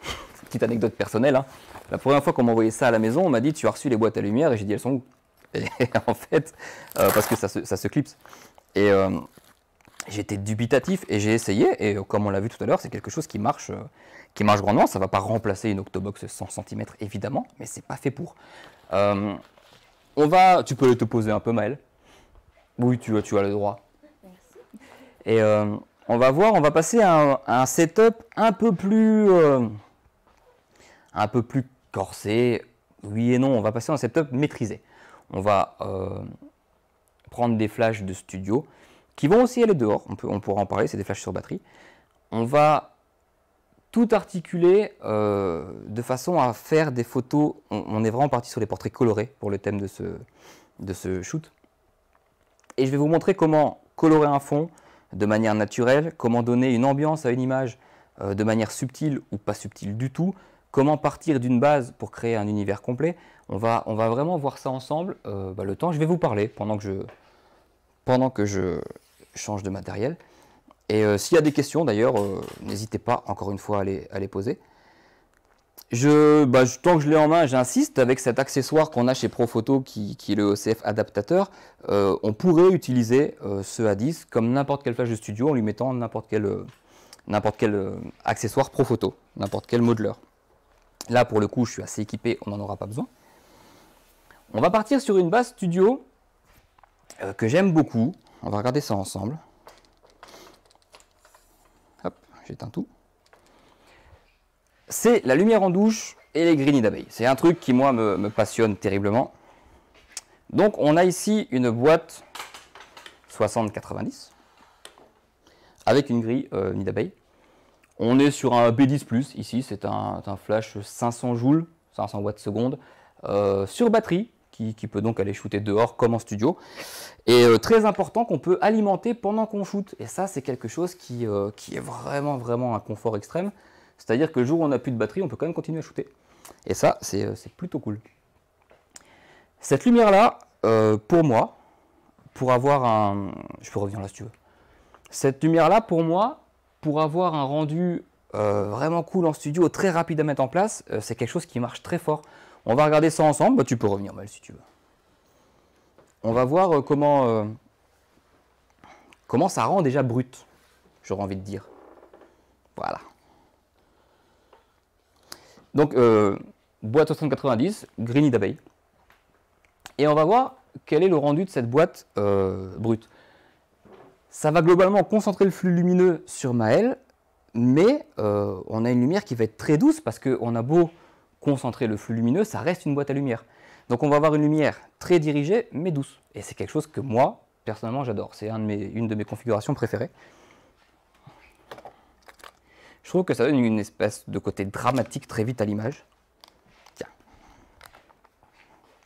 petite anecdote personnelle, hein, la première fois qu'on m'a envoyé ça à la maison, on m'a dit Tu as reçu les boîtes à lumière et j'ai dit Elles sont où en fait, parce que ça se, ça se clipse. Et, j'étais dubitatif et j'ai essayé. Et euh, comme on l'a vu tout à l'heure, c'est quelque chose qui marche, euh, qui marche grandement. Ça va pas remplacer une Octobox 100 cm, évidemment, mais c'est pas fait pour. Euh, on va, tu peux te poser un peu, mal Oui, tu, tu as le droit. Et on va voir, on va passer à un, setup un peu plus, un peu plus corsé. Oui et non, on va passer à un setup maîtrisé. On va prendre des flashs de studio qui vont aussi aller dehors, on, peut, on pourra en parler, c'est des flashs sur batterie, on va tout articuler euh, de façon à faire des photos, on, est vraiment parti sur les portraits colorés pour le thème de ce, de ce shoot. Et je vais vous montrer comment colorer un fond de manière naturelle, comment donner une ambiance à une image euh, de manière subtile ou pas subtile du tout, comment partir d'une base pour créer un univers complet. On va, on va vraiment voir ça ensemble. Euh, bah, le temps, je vais vous parler pendant que je, pendant que je, change de matériel. Et euh, s'il y a des questions d'ailleurs, euh, n'hésitez pas encore une fois à les, poser. Bah, je, tant que je l'ai en main, j'insiste, avec cet accessoire qu'on a chez Profoto qui, qui est le OCF adaptateur, euh, on pourrait utiliser ce A10 comme n'importe quelle flash de studio en lui mettant n'importe quel, quel accessoire Profoto, n'importe quel modeleur. Là pour le coup je suis assez équipé, on n'en aura pas besoin. On va partir sur une base studio que j'aime beaucoup, on va regarder ça ensemble. Hop, j'éteins tout. C'est la lumière en douche et les grilles d'abeilles. C'est un truc qui, moi, me, passionne terriblement. Donc, on a ici une boîte 60-90 avec une grille euh, nid d'abeille. On est sur un B10+, ici, c'est un, flash 500 joules, 500 watts seconde, euh, sur batterie, qui, peut donc aller shooter dehors comme en studio. Et euh, très important qu'on peut alimenter pendant qu'on shoot. Et ça, c'est quelque chose euh, qui, est vraiment, vraiment un confort extrême. C'est-à-dire que le jour où on n'a plus de batterie, on peut quand même continuer à shooter. Et ça, c'est euh, plutôt cool. Cette lumière-là, pour moi, pour avoir un... Je peux revenir là si tu veux. Cette lumière-là, pour moi, pour avoir un rendu vraiment cool en studio, très rapide à mettre en place, c'est quelque chose qui marche très fort. On va regarder ça ensemble. Bah, tu peux revenir, Maël, si tu veux. On va voir euh, comment, euh, comment ça rend déjà brut, j'aurais envie de dire. Voilà. Donc, euh, boîte 790, Grigny d'abeille. Et on va voir quel est le rendu de cette boîte brut. brute. Ça va globalement concentrer le flux lumineux sur Maël, mais on a une lumière qui va être très douce parce qu'on a beau concentrer le flux lumineux, ça reste une boîte à lumière. Donc on va avoir une lumière très dirigée mais douce. Et c'est quelque chose que moi, personnellement, j'adore. C'est une de mes configurations préférées. Je trouve que ça donne une espèce de côté dramatique très vite à l'image. Tiens.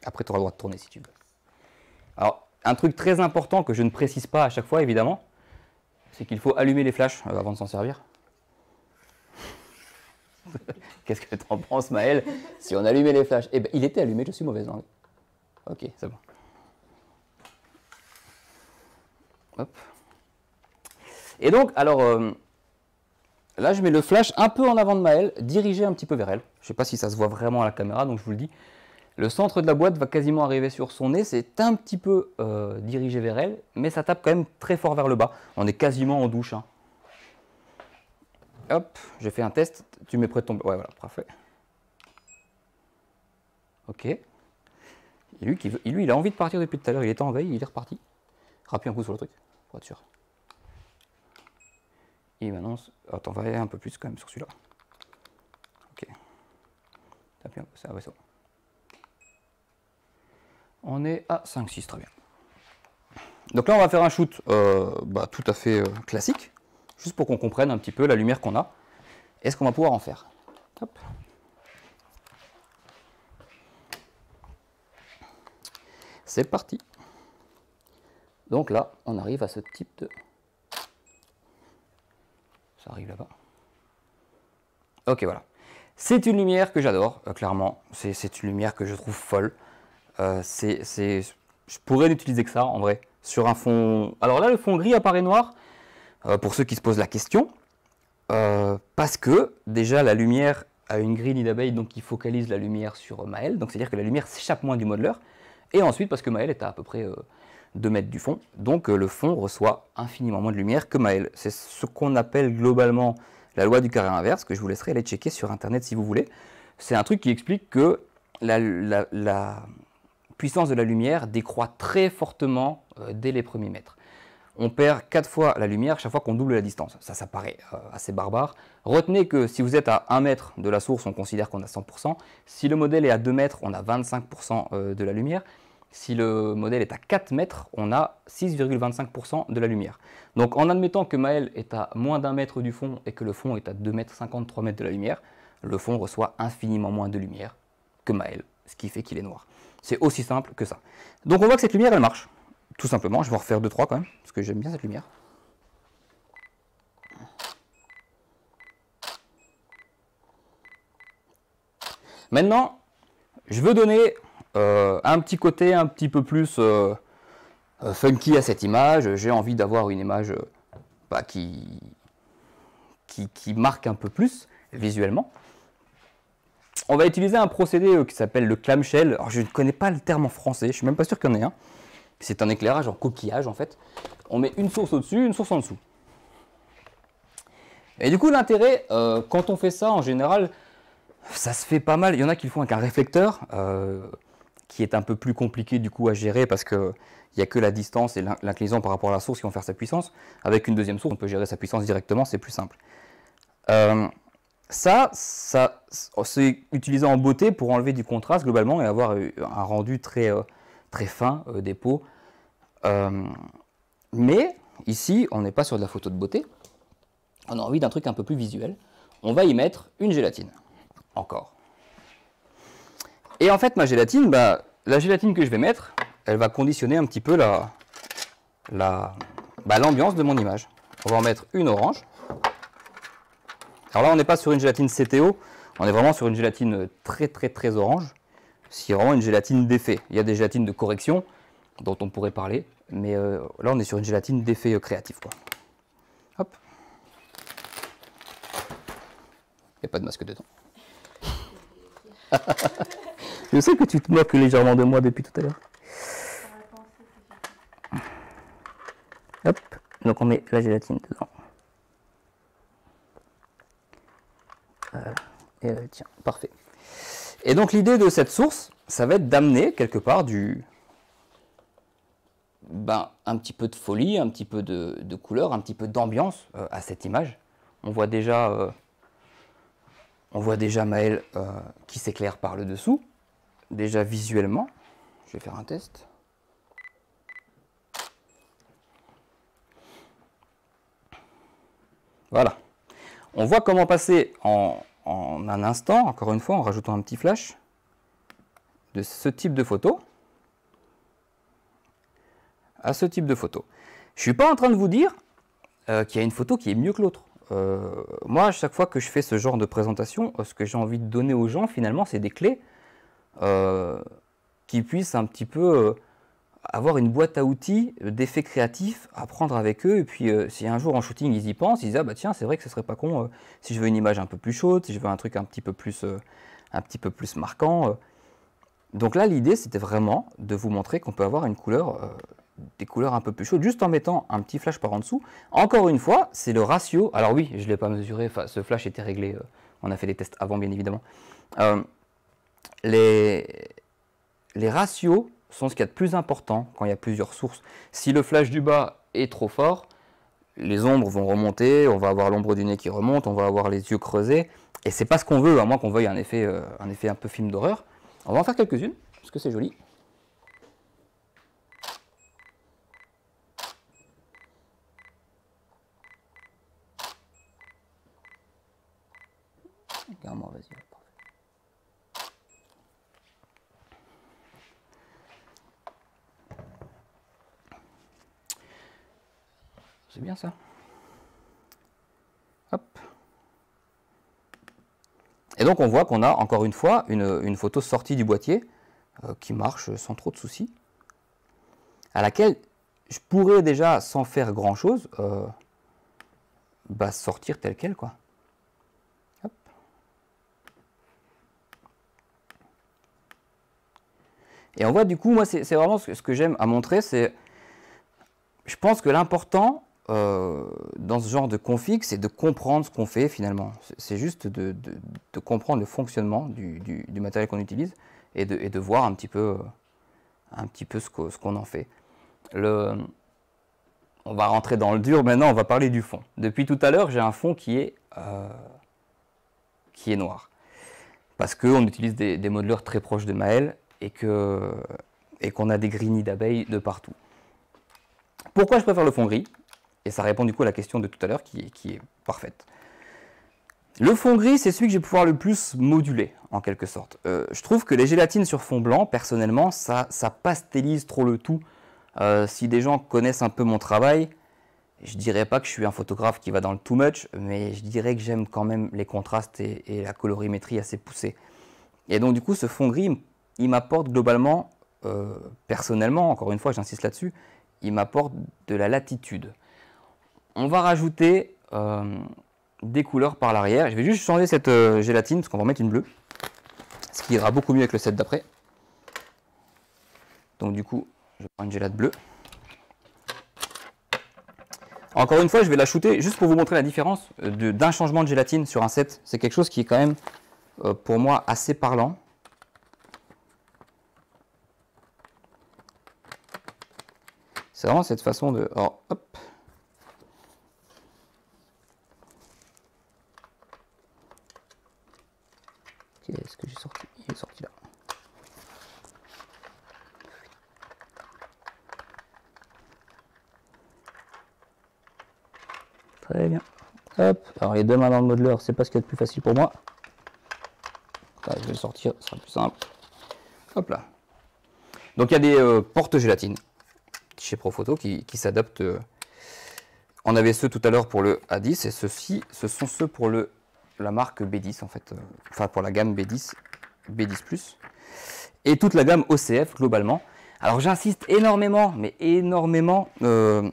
Après, tu auras le droit de tourner si tu veux. Alors, un truc très important que je ne précise pas à chaque fois, évidemment, c'est qu'il faut allumer les flashs euh, avant de s'en servir. Qu'est-ce que tu en penses, Maël Si on allumait les flashs. Eh ben, il était allumé, je suis mauvaise langue. Ok, c'est bon. Hop. Et donc, alors, euh, là, je mets le flash un peu en avant de Maël, dirigé un petit peu vers elle. Je ne sais pas si ça se voit vraiment à la caméra, donc je vous le dis. Le centre de la boîte va quasiment arriver sur son nez, c'est un petit peu euh, dirigé vers elle, mais ça tape quand même très fort vers le bas. On est quasiment en douche, hein. Hop, j'ai fait un test. Tu mets prêt ton... Ouais, voilà, parfait. Ok. Et lui, il a envie de partir depuis tout à l'heure. Il était veille, il est reparti. Rappuie un coup sur le truc, pour être sûr. Il m'annonce... attends, oh, va un peu plus quand même sur celui-là. Ok. Appuie un peu, ça, ça On est à 5-6, très bien. Donc là, on va faire un shoot euh, bah, tout à fait euh, classique juste pour qu'on comprenne un petit peu la lumière qu'on a et ce qu'on va pouvoir en faire. C'est parti. Donc là, on arrive à ce type de... Ça arrive là-bas. Ok, voilà. C'est une lumière que j'adore, euh, clairement. C'est une lumière que je trouve folle. Euh, c'est, Je pourrais n'utiliser que ça, en vrai, sur un fond... Alors là, le fond gris apparaît noir, euh, pour ceux qui se posent la question, euh, parce que déjà la lumière a une grille d'abeille donc qui focalise la lumière sur euh, Maël, donc c'est-à-dire que la lumière s'échappe moins du modeleur, et ensuite parce que Maël est à à peu près 2 mètres du fond, donc le fond reçoit infiniment moins de lumière que Maël. C'est ce qu'on appelle globalement la loi du carré inverse, que je vous laisserai aller checker sur internet si vous voulez. C'est un truc qui explique que la, puissance de la lumière décroît très fortement dès les premiers mètres on perd 4 fois la lumière chaque fois qu'on double la distance. Ça, ça paraît euh, assez barbare. Retenez que si vous êtes à 1 mètre de la source, on considère qu'on a 100%. Si le modèle est à 2 mètres, on a 25% euh, de la lumière. Si le modèle est à 4 mètres, on a 6,25% de la lumière. Donc en admettant que Maël est à moins d'un mètre du fond et que le fond est à 2 mètres 53 mètres de la lumière, le fond reçoit infiniment moins de lumière que Maël, ce qui fait qu'il est noir. C'est aussi simple que ça. Donc on voit que cette lumière, elle marche tout simplement, je vais en refaire 2-3 quand même, parce que j'aime bien cette lumière. Maintenant, je veux donner euh, un petit côté un petit peu plus euh, euh, funky à cette image. J'ai envie d'avoir une image bah, qui, qui, marque un peu plus visuellement. On va utiliser un procédé qui s'appelle le clamshell. Alors, je ne connais pas le terme en français, je ne suis même pas sûr qu'il y en ait un. C'est un éclairage en coquillage en fait. On met une source au-dessus, une source en dessous. Et du coup, l'intérêt, euh, quand on fait ça, en général, ça se fait pas mal. Il y en a qui le font avec un réflecteur, euh, qui est un peu plus compliqué du coup à gérer parce qu'il n'y a que la distance et l'inclinaison par rapport à la source qui vont faire sa puissance. Avec une deuxième source, on peut gérer sa puissance directement, c'est plus simple. Euh, ça, ça c'est utilisé en beauté pour enlever du contraste globalement et avoir un rendu très, très fin euh, des peaux. Euh, mais ici, on n'est pas sur de la photo de beauté, on a envie d'un truc un peu plus visuel. On va y mettre une gélatine, encore. Et en fait, ma gélatine, bah, la gélatine que je vais mettre, elle va conditionner un petit peu la bah, l'ambiance de mon image. On va en mettre une orange. Alors là, on n'est pas sur une gélatine CTO, on est vraiment sur une gélatine très très très orange c'est une gélatine d'effet. Il y a des gélatines de correction dont on pourrait parler, mais euh, là on est sur une gélatine d'effet euh, créatif. Hop. Il n'y a pas de masque dedans. Je sais que tu te moques légèrement de moi depuis tout à l'heure. Hop, donc on met la gélatine dedans. Et euh, tiens, parfait. Et donc l'idée de cette source, ça va être d'amener quelque part du, ben, un petit peu de folie, un petit peu de, couleur, un petit peu d'ambiance euh, à cette image. On voit déjà, euh, on voit déjà Maël euh, qui s'éclaire par le dessous, déjà visuellement. Je vais faire un test. Voilà. On voit comment passer en, en un instant, encore une fois, en rajoutant un petit flash de ce type de photo à ce type de photo. Je ne suis pas en train de vous dire euh, qu'il y a une photo qui est mieux que l'autre. Euh, moi, à chaque fois que je fais ce genre de présentation, euh, ce que j'ai envie de donner aux gens, finalement, c'est des clés qui puissent un petit peu avoir une boîte à outils euh, d'effets créatifs à prendre avec eux. Et puis, euh, si un jour en shooting ils y pensent, ils disent Ah bah tiens, c'est vrai que ce serait pas con euh, si je veux une image un peu plus chaude, si je veux un truc un petit peu plus, un petit peu plus marquant. Donc là, l'idée c'était vraiment de vous montrer qu'on peut avoir une couleur, des couleurs un peu plus chaudes, juste en mettant un petit flash par en dessous. Encore une fois, c'est le ratio. Alors oui, je ne l'ai pas mesuré, ce flash était réglé. on a fait des tests avant, bien évidemment. les, les ratios sont ce qu'il y a de plus important quand il y a plusieurs sources. Si le flash du bas est trop fort, les ombres vont remonter, on va avoir l'ombre du nez qui remonte, on va avoir les yeux creusés, et c'est pas ce qu'on veut, à moins qu'on veuille un effet, euh, un effet un peu film d'horreur. On va en faire quelques-unes, parce que c'est joli. vas-y. C'est bien ça. Hop. Et donc on voit qu'on a encore une fois une, photo sortie du boîtier euh, qui marche sans trop de soucis, à laquelle je pourrais déjà sans faire grand chose euh, bah, sortir tel quel quoi. Et on voit du coup moi c'est vraiment ce que j'aime à montrer c'est je pense que l'important euh, dans ce genre de config, c'est de comprendre ce qu'on fait finalement. C'est juste de, comprendre le fonctionnement du, matériel qu'on utilise et de, voir un petit peu, euh, un petit peu ce qu'on en fait. on va rentrer dans le dur maintenant, on va parler du fond. Depuis tout à l'heure, j'ai un fond qui est, euh, qui est noir. Parce qu'on utilise des, des, modeleurs très proches de Maël et qu'on a des grignies d'abeilles de partout. Pourquoi je préfère le fond gris et ça répond du coup à la question de tout à l'heure qui, est parfaite. Le fond gris, c'est celui que je vais pouvoir le plus moduler, en quelque sorte. Euh, je trouve que les gélatines sur fond blanc, personnellement, ça, pastélise trop le tout. Euh, si des gens connaissent un peu mon travail, je ne dirais pas que je suis un photographe qui va dans le too much, mais je dirais que j'aime quand même les contrastes et, la colorimétrie assez poussée. Et donc du coup, ce fond gris, il m'apporte globalement, euh, personnellement, encore une fois, j'insiste là-dessus, il m'apporte de la latitude on va rajouter euh, des couleurs par l'arrière. Je vais juste changer cette euh, gélatine parce qu'on va en mettre une bleue. Ce qui ira beaucoup mieux avec le set d'après. Donc du coup, je prends une gélate bleue. Encore une fois, je vais la shooter juste pour vous montrer la différence euh, d'un changement de gélatine sur un set. C'est quelque chose qui est quand même, pour moi, assez parlant. C'est vraiment cette façon de... hop, Euh, ce que j'ai sorti Il est sorti là. Très bien. Hop. Alors a deux mains dans le modeleur, c'est pas ce qu'il y a plus facile pour moi. Ah, je vais sortir, ce sera plus simple. Hop là. Donc il y a des euh, portes gélatines chez Profoto qui, qui s'adaptent. Euh. on avait ceux tout à l'heure pour le A10 et ceux-ci, ce sont ceux pour le la marque B10 en fait, euh, enfin pour la gamme B10, B10+, et toute la gamme OCF globalement. Alors j'insiste énormément, mais énormément, euh,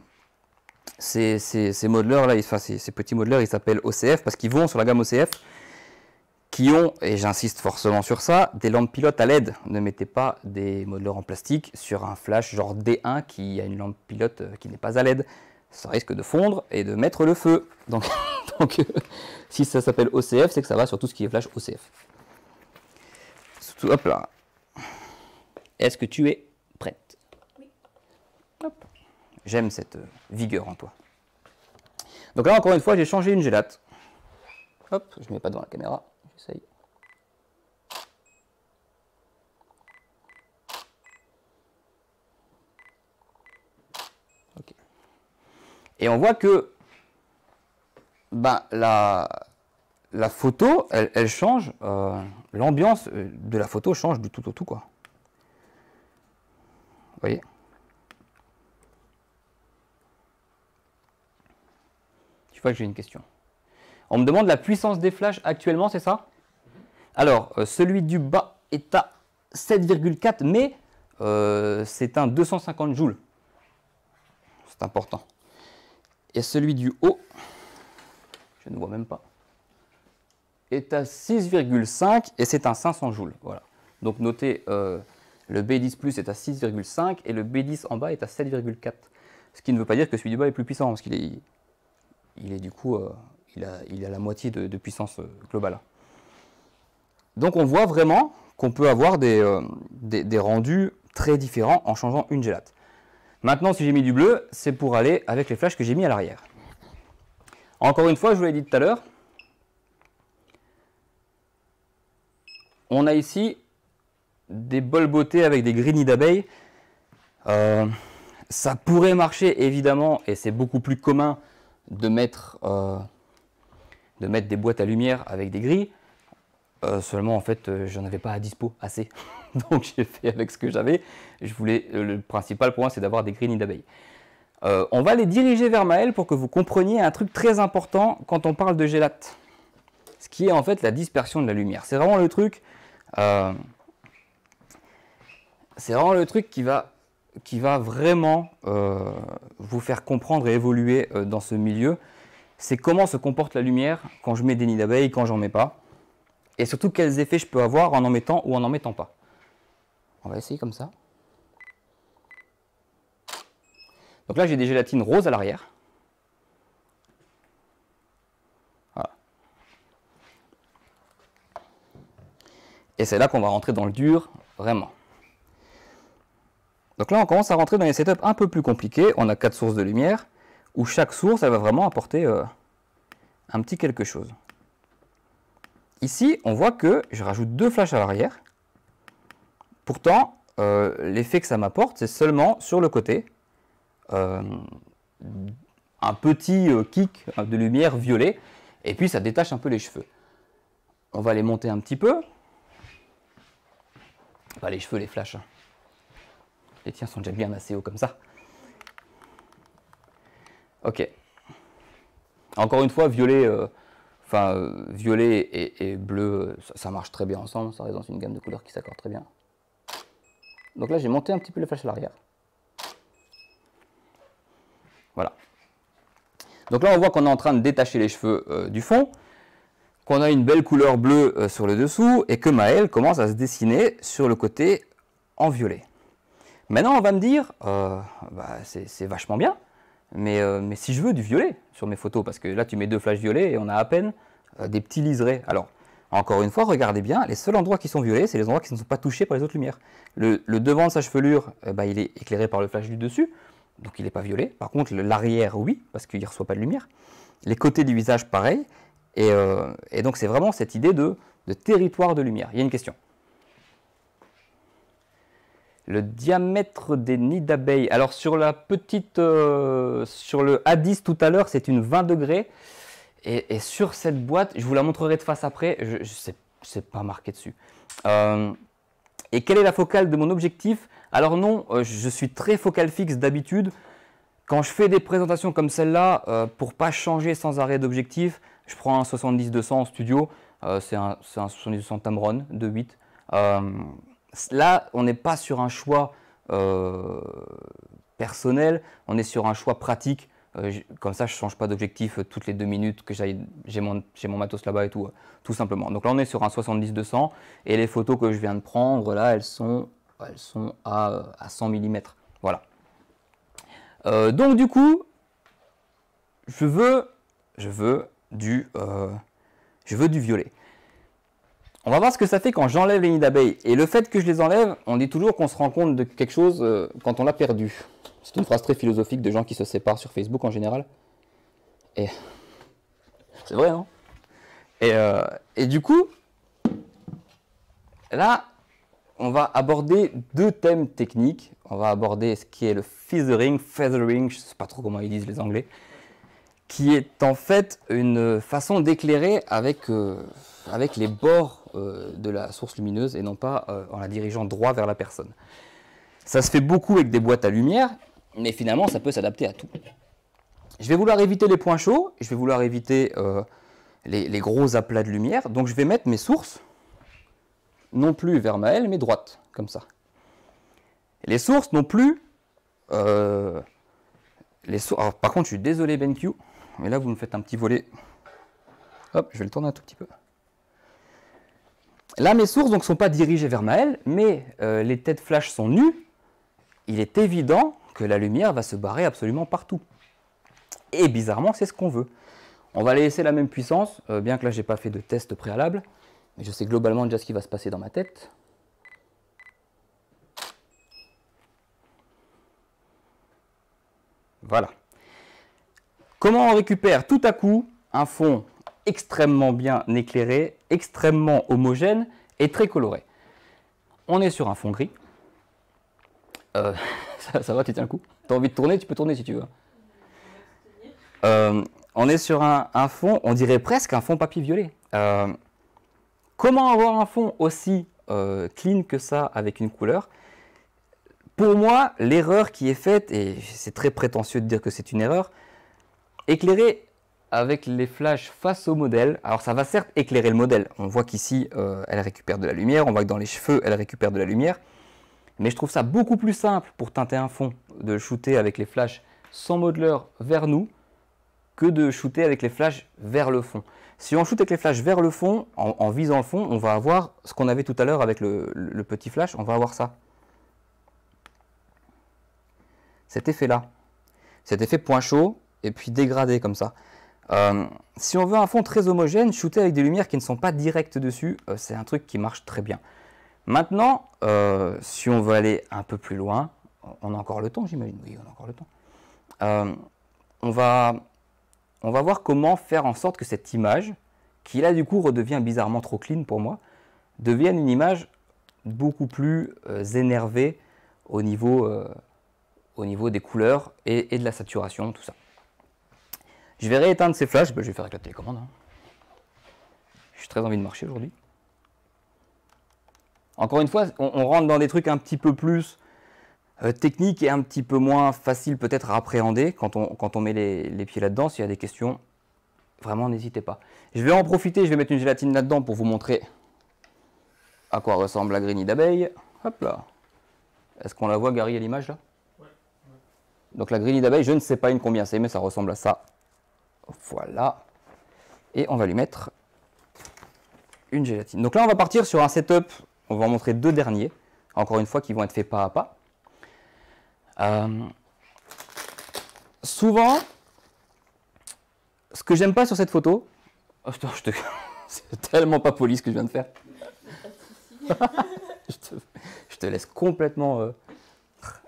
ces, là, enfin, ces, ces, petits modeleurs, ils s'appellent OCF parce qu'ils vont sur la gamme OCF, qui ont, et j'insiste forcément sur ça, des lampes pilotes à LED. Ne mettez pas des modeleurs en plastique sur un flash genre D1 qui a une lampe pilote euh, qui n'est pas à LED ça risque de fondre et de mettre le feu. Donc, euh, si ça s'appelle OCF, c'est que ça va sur tout ce qui est flash OCF. Hop là. Est-ce que tu es prête Oui. J'aime cette euh, vigueur en toi. Donc là, encore une fois, j'ai changé une gélate. Hop, je ne mets pas devant la caméra. J'essaye. Et on voit que ben, la, la photo, elle, change, euh, l'ambiance euh, de la photo change du tout au tout. Quoi. Vous voyez Tu vois que j'ai une question. On me demande la puissance des flashs actuellement, c'est ça Alors, euh, celui du bas est à 7,4, mais c'est un 250 joules. C'est important. Et celui du haut, je ne vois même pas, est à 6,5 et c'est un 500 joules. Voilà. Donc notez, euh, le B10 Plus est à 6,5 et le B10 en bas est à 7,4. Ce qui ne veut pas dire que celui du bas est plus puissant, parce qu'il est, il est du coup, euh, il, a, il, a, la moitié de, puissance euh, globale. Donc on voit vraiment qu'on peut avoir des, des, des rendus très différents en changeant une gélate. Maintenant, si j'ai mis du bleu, c'est pour aller avec les flashs que j'ai mis à l'arrière. Encore une fois, je vous l'ai dit tout à l'heure, on a ici des bols beautés avec des nids d'abeilles. Euh, ça pourrait marcher évidemment, et c'est beaucoup plus commun de mettre, euh, de mettre des boîtes à lumière avec des gris. Euh, seulement en fait, j'en avais pas à dispo assez. donc j'ai fait avec ce que j'avais. Je voulais, euh, le principal point, c'est d'avoir des nids d'abeilles. Euh, on va les diriger vers Maël pour que vous compreniez un truc très important quand on parle de gélate. Ce qui est en fait la dispersion de la lumière. C'est vraiment le truc... Euh, c'est vraiment le truc qui va, qui va vraiment vous faire comprendre et évoluer dans ce milieu. C'est comment se comporte la lumière quand je mets des nids d'abeilles, quand j'en mets pas. Et surtout quels effets je peux avoir en en mettant ou en en mettant pas. On va essayer comme ça. Donc là, j'ai des gélatines roses à l'arrière. Et c'est là qu'on va rentrer dans le dur, vraiment. Donc là, on commence à rentrer dans les setups un peu plus compliqués. On a quatre sources de lumière, où chaque source, elle va vraiment apporter euh, un petit quelque chose. Ici, on voit que je rajoute deux flashs à l'arrière. Pourtant, euh, l'effet que ça m'apporte, c'est seulement sur le côté. Euh, un petit euh, kick de lumière violet, et puis ça détache un peu les cheveux. On va les monter un petit peu. Pas bah, les cheveux, les flashs. Les tiens sont déjà bien assez hauts comme ça. Ok. Encore une fois, violet, enfin, violet et, bleu, ça, marche très bien ensemble. Ça reste une gamme de couleurs qui s'accordent très bien. Donc là, j'ai monté un petit peu le flash à l'arrière. Voilà. Donc là, on voit qu'on est en train de détacher les cheveux euh, du fond, qu'on a une belle couleur bleue euh, sur le dessous et que Maël commence à se dessiner sur le côté en violet. Maintenant, on va me dire, euh, bah, c'est vachement bien, mais, mais, si je veux du violet sur mes photos, parce que là, tu mets deux flashs violets et on a à peine des petits liserés. Alors, encore une fois, regardez bien, les seuls endroits qui sont violés, c'est les endroits qui ne sont pas touchés par les autres lumières. Le, devant de sa chevelure, euh, bah, il est éclairé par le flash du dessus, donc il n'est pas violé. Par contre, l'arrière, oui, parce qu'il ne reçoit pas de lumière. Les côtés du visage, pareil. Et, euh, donc, c'est vraiment cette idée de, territoire de lumière. Il y a une question. Le diamètre des nids d'abeilles. Alors sur la petite, euh, sur le A10 tout à l'heure, c'est une 20 degrés. Et, sur cette boîte, je vous la montrerai de face après, je ne sais, pas marqué dessus. Euh, et quelle est la focale de mon objectif Alors non, euh, je suis très focal fixe d'habitude. Quand je fais des présentations comme celle-là, pour euh, pour pas changer sans arrêt d'objectif, je prends un 70-200 en studio, c'est un, un 70-200 Tamron de 8. là, on n'est pas sur un choix personnel, on est sur un choix pratique euh, comme ça, je ne change pas d'objectif euh, toutes les deux minutes, que j'ai mon, mon, matos là-bas et tout, euh, tout simplement. Donc là, on est sur un 70-200 et les photos que je viens de prendre, là, elles sont, elles sont à, 100 mm. Voilà. donc du coup, je veux, je veux du, je veux du violet. On va voir ce que ça fait quand j'enlève les nids d'abeilles. Et le fait que je les enlève, on dit toujours qu'on se rend compte de quelque chose euh, quand on l'a perdu. C'est une phrase très philosophique de gens qui se séparent sur Facebook en général. Et c'est vrai, non hein. euh, et, du coup, là, on va aborder deux thèmes techniques. On va aborder ce qui est le feathering, feathering, je ne sais pas trop comment ils disent les anglais, qui est en fait une façon d'éclairer avec... Euh, avec les bords euh, de la source lumineuse et non pas euh, en la dirigeant droit vers la personne. Ça se fait beaucoup avec des boîtes à lumière, mais finalement ça peut s'adapter à tout. Je vais vouloir éviter les points chauds, je vais vouloir éviter euh, les, gros aplats de lumière, donc je vais mettre mes sources non plus vers ma aile, mais droite, comme ça. les sources non plus... les par contre, je suis désolé BenQ, mais là vous me faites un petit volet. Hop, je vais le tourner un tout petit peu. Là, mes sources ne sont pas dirigées vers Maël, mais euh, les têtes flash sont nues. Il est évident que la lumière va se barrer absolument partout. Et bizarrement, c'est ce qu'on veut. On va laisser la même puissance, euh, bien que là, je n'ai pas fait de test préalable. Mais je sais globalement déjà ce qui va se passer dans ma tête. Voilà. Comment on récupère tout à coup un fond extrêmement bien éclairé, extrêmement homogène et très coloré. On est sur un fond gris. Euh, ça, va, tu tiens le coup T'as envie de tourner, tu peux tourner si tu veux. Euh, on est sur un, fond, on dirait presque un fond papier violet. Euh, comment avoir un fond aussi clean que ça avec une couleur Pour moi, l'erreur qui est faite, et c'est très prétentieux de dire que c'est une erreur, éclairer avec les flashs face au modèle. Alors ça va certes éclairer le modèle. On voit qu'ici, euh, elle récupère de la lumière. On voit que dans les cheveux, elle récupère de la lumière. Mais je trouve ça beaucoup plus simple pour teinter un fond de shooter avec les flashs sans modeleur vers nous que de shooter avec les flashs vers le fond. Si on shoot avec les flashs vers le fond, en, visant le fond, on va avoir ce qu'on avait tout à l'heure avec le petit flash, on va avoir ça. Cet effet-là. Cet effet point chaud et puis dégradé comme ça. Euh, si on veut un fond très homogène, shooter avec des lumières qui ne sont pas directes dessus, euh, c'est un truc qui marche très bien. Maintenant, euh, si on veut aller un peu plus loin, on a encore le temps, j'imagine. Oui, on a encore le temps. on, va, on va voir comment faire en sorte que cette image, qui là du coup redevient bizarrement trop clean pour moi, devienne une image beaucoup plus énervée au niveau, au niveau des couleurs et de la saturation, tout ça. Je vais rééteindre ces flashs. Bah, je vais faire avec la télécommande. Hein. Je J'ai très envie de marcher aujourd'hui. Encore une fois, on, rentre dans des trucs un petit peu plus euh, techniques et un petit peu moins faciles peut-être à appréhender quand on, quand on met les, pieds là-dedans. S'il y a des questions, vraiment n'hésitez pas. Je vais en profiter, je vais mettre une gélatine là-dedans pour vous montrer à quoi ressemble la grenille d'abeille. Hop là. Est-ce qu'on la voit, Gary, à l'image là Donc la grenille d'abeille, je ne sais pas une combien c'est, mais ça ressemble à ça. Voilà. Et on va lui mettre une gélatine. Donc là, on va partir sur un setup. On va en montrer deux derniers. Encore une fois, qui vont être faits pas à pas. Euh, souvent, ce que j'aime pas sur cette photo, oh, c'est tellement pas poli ce que je viens de faire. je, te... laisse complètement euh,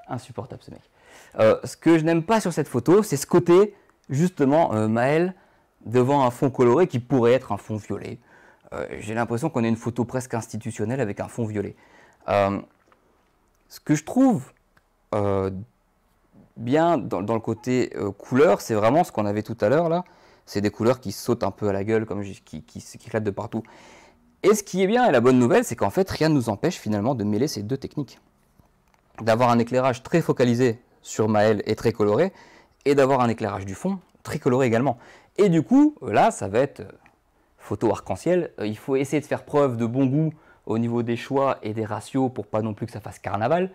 insupportable ce mec. Euh, ce que je n'aime pas sur cette photo, c'est ce côté justement euh, Maël devant un fond coloré qui pourrait être un fond violet. Euh, j'ai l'impression qu'on a une photo presque institutionnelle avec un fond violet. Euh, ce que je trouve bien dans, le côté couleur, c'est vraiment ce qu'on avait tout à l'heure là. C'est des couleurs qui sautent un peu à la gueule, comme qui, qui, de partout. Et ce qui est bien et la bonne nouvelle, c'est qu'en fait, rien ne nous empêche finalement de mêler ces deux techniques. D'avoir un éclairage très focalisé sur Maël et très coloré, et d'avoir un éclairage du fond très coloré également. Et du coup, euh, là, ça va être euh, photo arc-en-ciel. Euh, il faut essayer de faire preuve de bon goût au niveau des choix et des ratios pour pas non plus que ça fasse carnaval.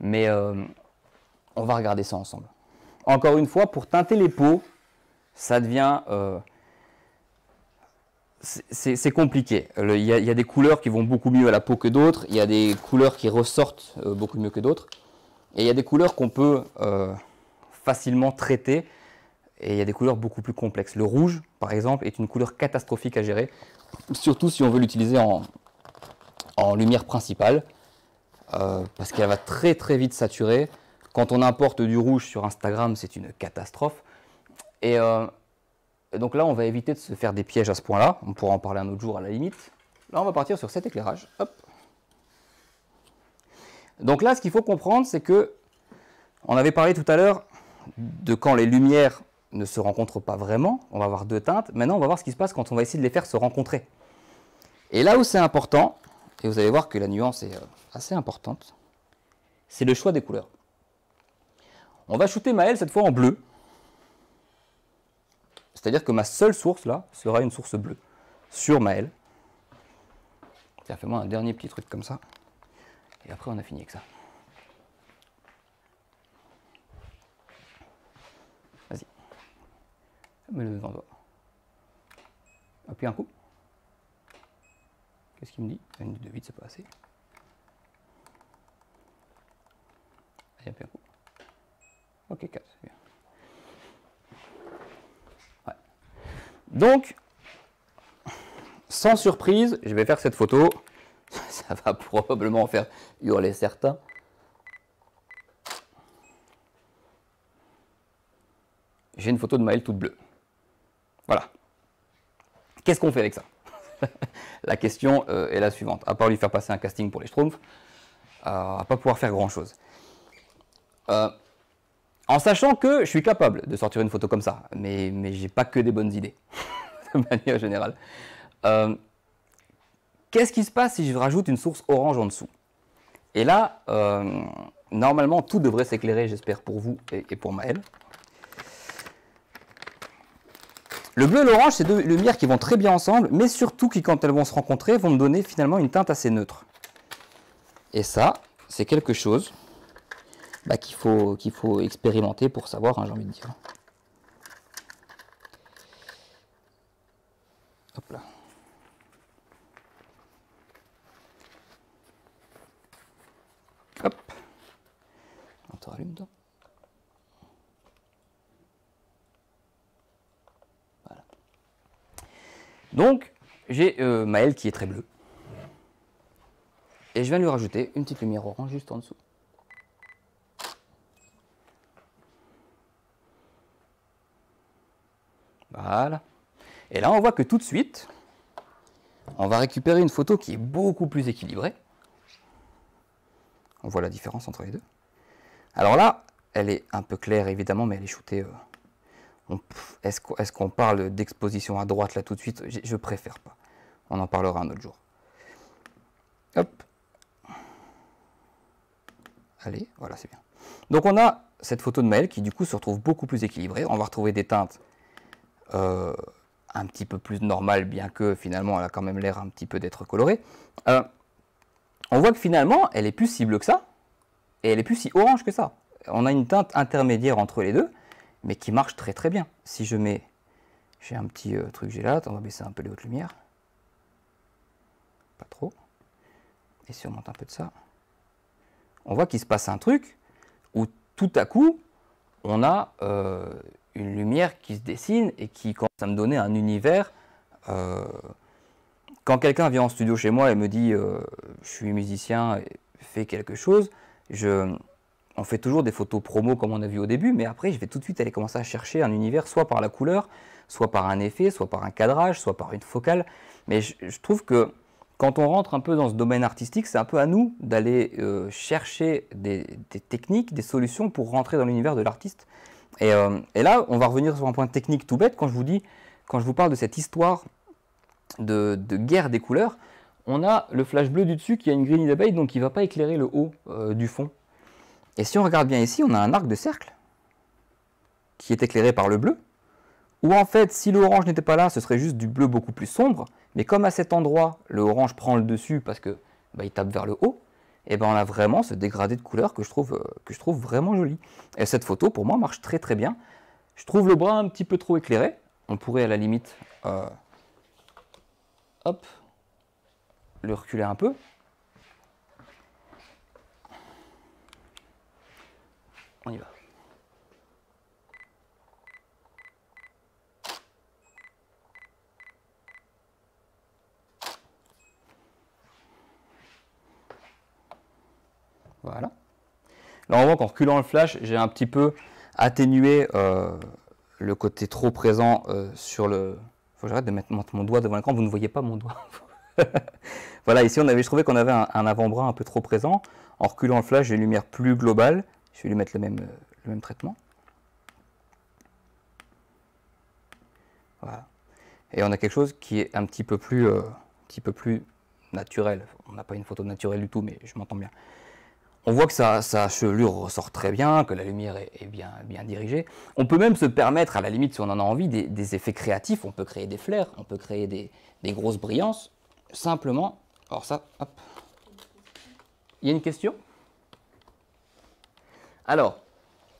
Mais on va regarder ça ensemble. Encore une fois, pour teinter les peaux, ça devient... c'est compliqué. Il y, a des couleurs qui vont beaucoup mieux à la peau que d'autres. Il y a des couleurs qui ressortent beaucoup mieux que d'autres. Et il y a des couleurs qu'on peut facilement traité, et il y a des couleurs beaucoup plus complexes. Le rouge, par exemple, est une couleur catastrophique à gérer, surtout si on veut l'utiliser en, en, lumière principale, euh, parce qu'elle va très très vite saturer. Quand on importe du rouge sur Instagram, c'est une catastrophe. Euh, et, donc là, on va éviter de se faire des pièges à ce point-là. On pourra en parler un autre jour à la limite. Là, on va partir sur cet éclairage. Donc là, ce qu'il faut comprendre, c'est que, on avait parlé tout à l'heure de quand les lumières ne se rencontrent pas vraiment, on va avoir deux teintes. Maintenant, on va voir ce qui se passe quand on va essayer de les faire se rencontrer. Et là où c'est important, et vous allez voir que la nuance est euh, assez importante, c'est le choix des couleurs. On va shooter Maël cette fois en bleu. C'est-à-dire que ma seule source là sera une source bleue sur Maël. fais-moi un dernier petit truc comme ça. Et après, on a fini avec ça. me le devant Appuie un coup. Qu'est-ce qu'il me dit Une de vite, c'est pas assez. Allez, appuie un coup. Ok, 4, c'est bien. Donc, sans surprise, je vais faire cette photo. Ça va probablement faire hurler certains. J'ai une photo de Maël toute bleue. Voilà. Qu'est-ce qu'on fait avec ça La question euh, est la suivante. À part lui faire passer un casting pour les Schtroumpfs, euh, à pas pouvoir faire grand-chose. Euh, en sachant que je suis capable de sortir une photo comme ça, mais, mais j'ai pas que des bonnes idées, de manière générale. Euh, qu'est-ce qui se passe si je rajoute une source orange en dessous Et là, normalement, tout devrait s'éclairer, j'espère, pour vous et, et pour Maël. Le bleu et l'orange, c'est deux lumières qui vont très bien ensemble, mais surtout qui, quand elles vont se rencontrer, vont me donner finalement une teinte assez neutre. Et ça, c'est quelque chose bah, qu'il faut, qu'il faut expérimenter pour savoir, hein, j'ai envie de dire. Hop là. Hop. On te rallume, toi Donc, j'ai euh, qui est très bleue. Et je viens lui rajouter une petite lumière orange juste en dessous. Voilà. Et là, on voit que tout de suite, on va récupérer une photo qui est beaucoup plus équilibrée. On voit la différence entre les deux. Alors là, elle est un peu claire évidemment, mais elle est shootée euh, est-ce qu'on parle d'exposition à droite là tout de suite je, préfère pas. On en parlera un autre jour. Hop. Allez, voilà, c'est bien. Donc on a cette photo de Maël qui du coup se retrouve beaucoup plus équilibrée. On va retrouver des teintes euh, un petit peu plus normales, bien que finalement elle a quand même l'air un petit peu d'être colorée. Euh, on voit que finalement elle est plus si bleue que ça, et elle est plus si orange que ça. On a une teinte intermédiaire entre les deux mais qui marche très très bien. Si je mets, j'ai un petit euh, truc, j'ai là, on va baisser un peu les hautes lumières, pas trop, et si on monte un peu de ça, on voit qu'il se passe un truc où tout à coup, on a euh, une lumière qui se dessine et qui commence à me donner un univers. Euh, quand quelqu'un vient en studio chez moi et me dit je suis musicien, fais quelque chose, je, on fait toujours des photos promo comme on a vu au début, mais après je vais tout de suite aller commencer à chercher un univers, soit par la couleur, soit par un effet, soit par un cadrage, soit par une focale. Mais je, trouve que quand on rentre un peu dans ce domaine artistique, c'est un peu à nous d'aller euh, chercher des, techniques, des solutions pour rentrer dans l'univers de l'artiste. Euh, et, là, on va revenir sur un point technique tout bête. Quand je vous dis, quand je vous parle de cette histoire de, guerre des couleurs, on a le flash bleu du dessus qui a une grille d'abeille, donc il ne va pas éclairer le haut euh, du fond. Et si on regarde bien ici, on a un arc de cercle qui est éclairé par le bleu, ou en fait, si l'orange n'était pas là, ce serait juste du bleu beaucoup plus sombre, mais comme à cet endroit, le orange prend le dessus parce que bah, il tape vers le haut, et eh ben on a vraiment ce dégradé de couleur euh, que je trouve, vraiment joli. Et cette photo, pour moi, marche très très bien. Je trouve le bras un petit peu trop éclairé. On pourrait à la limite, euh, hop, le reculer un peu. On y va. Voilà. Là, on voit qu'en reculant le flash, j'ai un petit peu atténué euh, le côté trop présent euh, sur le... faut que j'arrête de mettre mon doigt devant l'écran, vous ne voyez pas mon doigt. voilà, ici, on avait, je trouvais qu'on avait un, un avant-bras un peu trop présent. En reculant le flash, j'ai une lumière plus globale je vais lui mettre le même, euh, le même traitement. Voilà. Et on a quelque chose qui est un petit peu plus, euh, peu plus naturel. On n'a pas une photo naturelle du tout, mais je m'entends bien. On voit que sa, chevelure ressort très bien, que la lumière est, bien, bien dirigée. On peut même se permettre, à la limite, si on en a envie, des, effets créatifs. On peut créer des flairs, on peut créer des, des grosses brillances. Simplement, alors ça, hop. Il y a une question alors,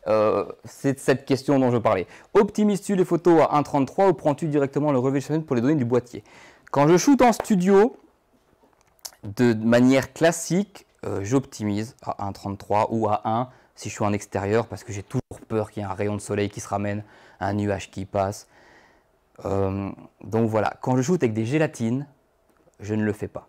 euh, c'est cette question dont je parlais. Optimises-tu les photos à 1.33 ou prends-tu directement le revêtement de pour les données du boîtier Quand je shoote en studio, de manière classique, euh, j'optimise à 1.33 ou à 1 si je suis en extérieur parce que j'ai toujours peur qu'il y ait un rayon de soleil qui se ramène, un nuage qui passe. Euh, donc voilà, quand je shoote avec des gélatines, je ne le fais pas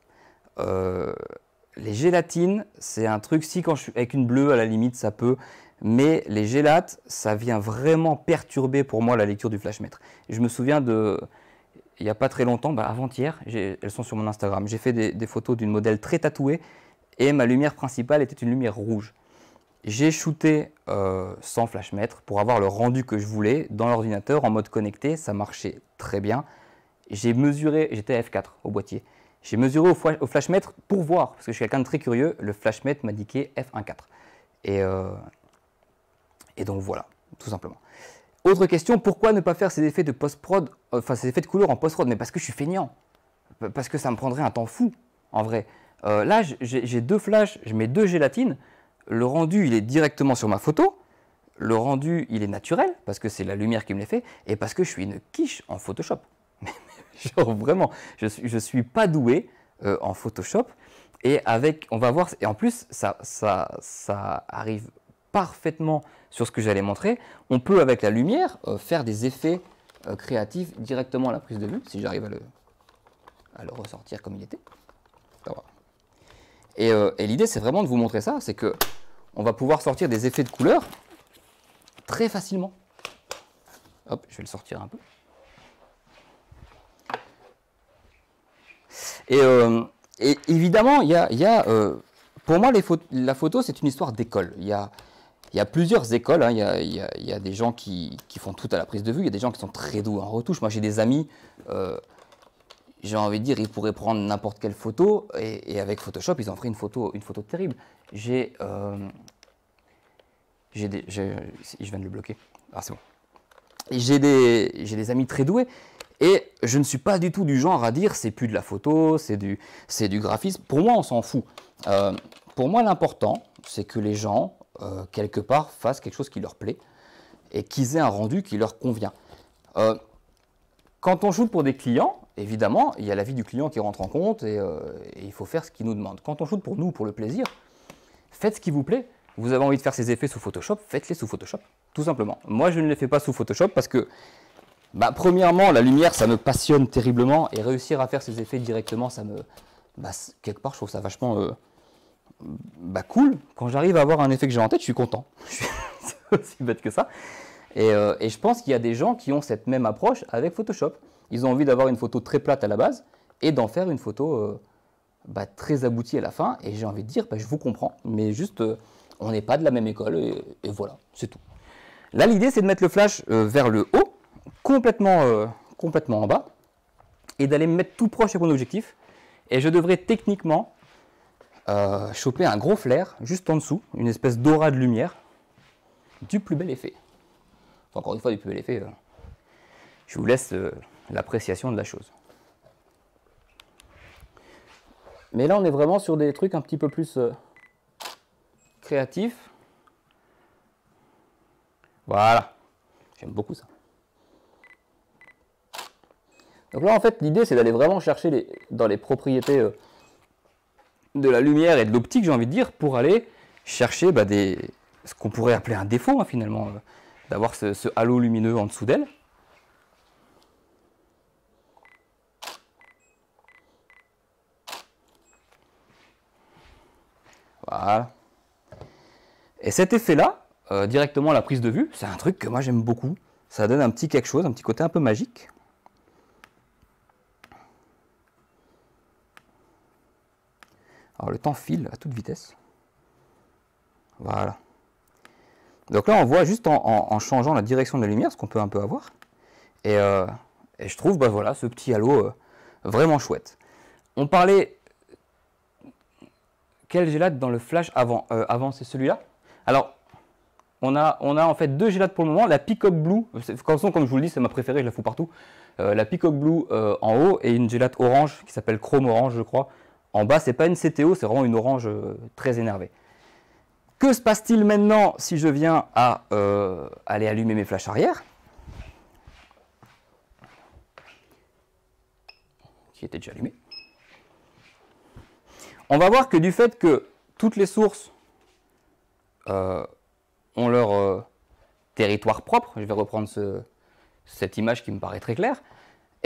les gélatines, c'est un truc, si quand je suis avec une bleue, à la limite, ça peut. Mais les gélates, ça vient vraiment perturber pour moi la lecture du flashmètre. Je me souviens de, il n'y a pas très longtemps, bah, avant-hier, elles sont sur mon Instagram, j'ai fait des, photos d'une modèle très tatouée et ma lumière principale était une lumière rouge. J'ai shooté euh, sans flashmètre pour avoir le rendu que je voulais dans l'ordinateur en mode connecté, ça marchait très bien. J'ai mesuré, j'étais F4 au boîtier, j'ai mesuré au, au flashmètre pour voir, parce que je suis quelqu'un de très curieux, le flashmètre m'a F1.4. Euh, et, donc voilà, tout simplement. Autre question, pourquoi ne pas faire ces effets de post-prod, enfin ces effets de couleur en post-prod Mais parce que je suis feignant, parce que ça me prendrait un temps fou, en vrai. Euh, là, j'ai deux flashs, je mets deux gélatines, le rendu il est directement sur ma photo, le rendu il est naturel, parce que c'est la lumière qui me l'est fait, et parce que je suis une quiche en Photoshop. vraiment, je suis, suis pas doué euh, en Photoshop. Et avec, on va voir, et en plus, ça, arrive parfaitement sur ce que j'allais montrer. On peut, avec la lumière, euh, faire des effets euh, créatifs directement à la prise de vue, si j'arrive à le, ressortir comme il était. Et, l'idée, c'est vraiment de vous montrer ça, c'est que on va pouvoir sortir des effets de couleur très facilement. Hop, je vais le sortir un peu. Euh, et, évidemment, il y a, euh, pour moi, les la photo, c'est une histoire d'école. Il y a, plusieurs écoles. Hein. Il y, a, des gens qui, font tout à la prise de vue. Il y a des gens qui sont très doués en retouche. Moi, j'ai des amis, euh, j'ai envie de dire, ils pourraient prendre n'importe quelle photo et, avec Photoshop, ils en feraient une photo, une photo terrible. J'ai. je viens de le bloquer. Ah, c'est bon. J'ai des, des amis très doués et je ne suis pas du tout du genre à dire c'est plus de la photo, c'est du, du graphisme. Pour moi, on s'en fout. Euh, pour moi, l'important, c'est que les gens, euh, quelque part, fassent quelque chose qui leur plaît et qu'ils aient un rendu qui leur convient. Euh, quand on shoot pour des clients, évidemment, il y a l'avis du client qui rentre en compte et, et il faut faire ce qu'il nous demande. Quand on shoot pour nous, pour le plaisir, faites ce qui vous plaît. Vous avez envie de faire ces effets sous Photoshop, faites-les sous Photoshop, tout simplement. Moi, je ne les fais pas sous Photoshop parce que bah, Premièrement, la lumière, ça me passionne terriblement et réussir à faire ces effets directement, ça me. Bah, quelque part, je trouve ça vachement euh, bah, cool. Quand j'arrive à avoir un effet que j'ai en tête, je suis content. C'est aussi bête que ça. Euh, et, je pense qu'il y a des gens qui ont cette même approche avec Photoshop. Ils ont envie d'avoir une photo très plate à la base et d'en faire une photo euh, bah, très aboutie à la fin. Et j'ai envie de dire, je vous comprends, mais juste, on n'est pas de la même école et voilà, c'est tout. Là, l'idée, c'est de mettre le flash vers le haut complètement, euh, complètement en bas et d'aller me mettre tout proche de mon objectif. Et je devrais techniquement euh, choper un gros flair juste en dessous, une espèce d'aura de lumière, du plus bel effet. encore une fois, du plus bel effet. Euh, je vous laisse l'appréciation de la chose. Mais là, on est vraiment sur des trucs un petit peu plus créatifs. Voilà. J'aime beaucoup ça. Donc là, en fait, l'idée, c'est d'aller vraiment chercher dans les propriétés euh, de la lumière et de l'optique, j'ai envie de dire, pour aller chercher bah, ce qu'on pourrait appeler un défaut, hein, finalement, euh, d'avoir ce, halo lumineux en dessous d'elle. Voilà. Et cet effet-là, euh, directement à la prise de vue, c'est un truc que moi j'aime beaucoup. Ça donne un petit quelque chose, un petit côté un peu magique. Alors le temps file à toute vitesse. Voilà. Donc là, on voit juste en, changeant la direction de la lumière, ce qu'on peut un peu avoir. Et, euh, je trouve bah voilà, ce petit halo euh, vraiment chouette. On parlait... Quelle gélate dans le flash avant euh, Avant, c'est celui-là. Alors, on a, on a, en fait deux gélates pour le moment. La Peacock Blue, comme, je vous le dis, c'est ma préférée, je la fous partout. la Peacock Blue en haut et une gélate orange qui s'appelle Chrome Orange, je crois, en bas, c'est pas une CTO, c'est vraiment une orange euh, très énervée. Que se passe-t-il maintenant si je viens à euh, aller allumer mes flashs arrière Qui était déjà allumé. On va voir que du fait que toutes les sources euh, ont leur territoire propre, je vais reprendre cette image qui me paraît très claire,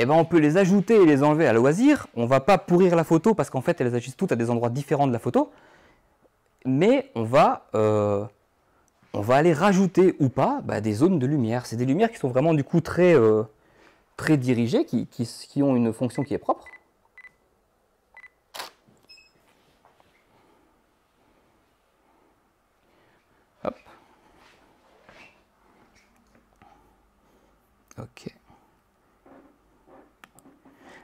eh ben, on peut les ajouter et les enlever à loisir. On va pas pourrir la photo parce qu'en fait elles agissent toutes à des endroits différents de la photo, mais on va, euh, on va aller rajouter ou pas bah, des zones de lumière. C'est des lumières qui sont vraiment du coup très, euh, très dirigées, qui, qui ont une fonction qui est propre. Hop. Ok.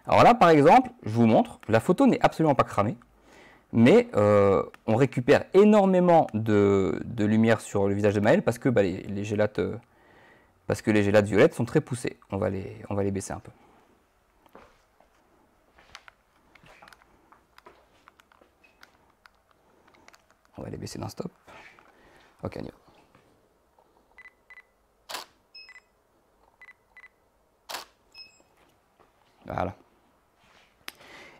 Alors là, par exemple, je vous montre, la photo n'est absolument pas cramée, mais euh, on récupère énormément de, lumière sur le visage de Maël bah, euh, parce que les, gélates, parce que les violettes sont très poussées. On va les, on va les baisser un peu. On va les baisser d'un stop. Ok, on y Voilà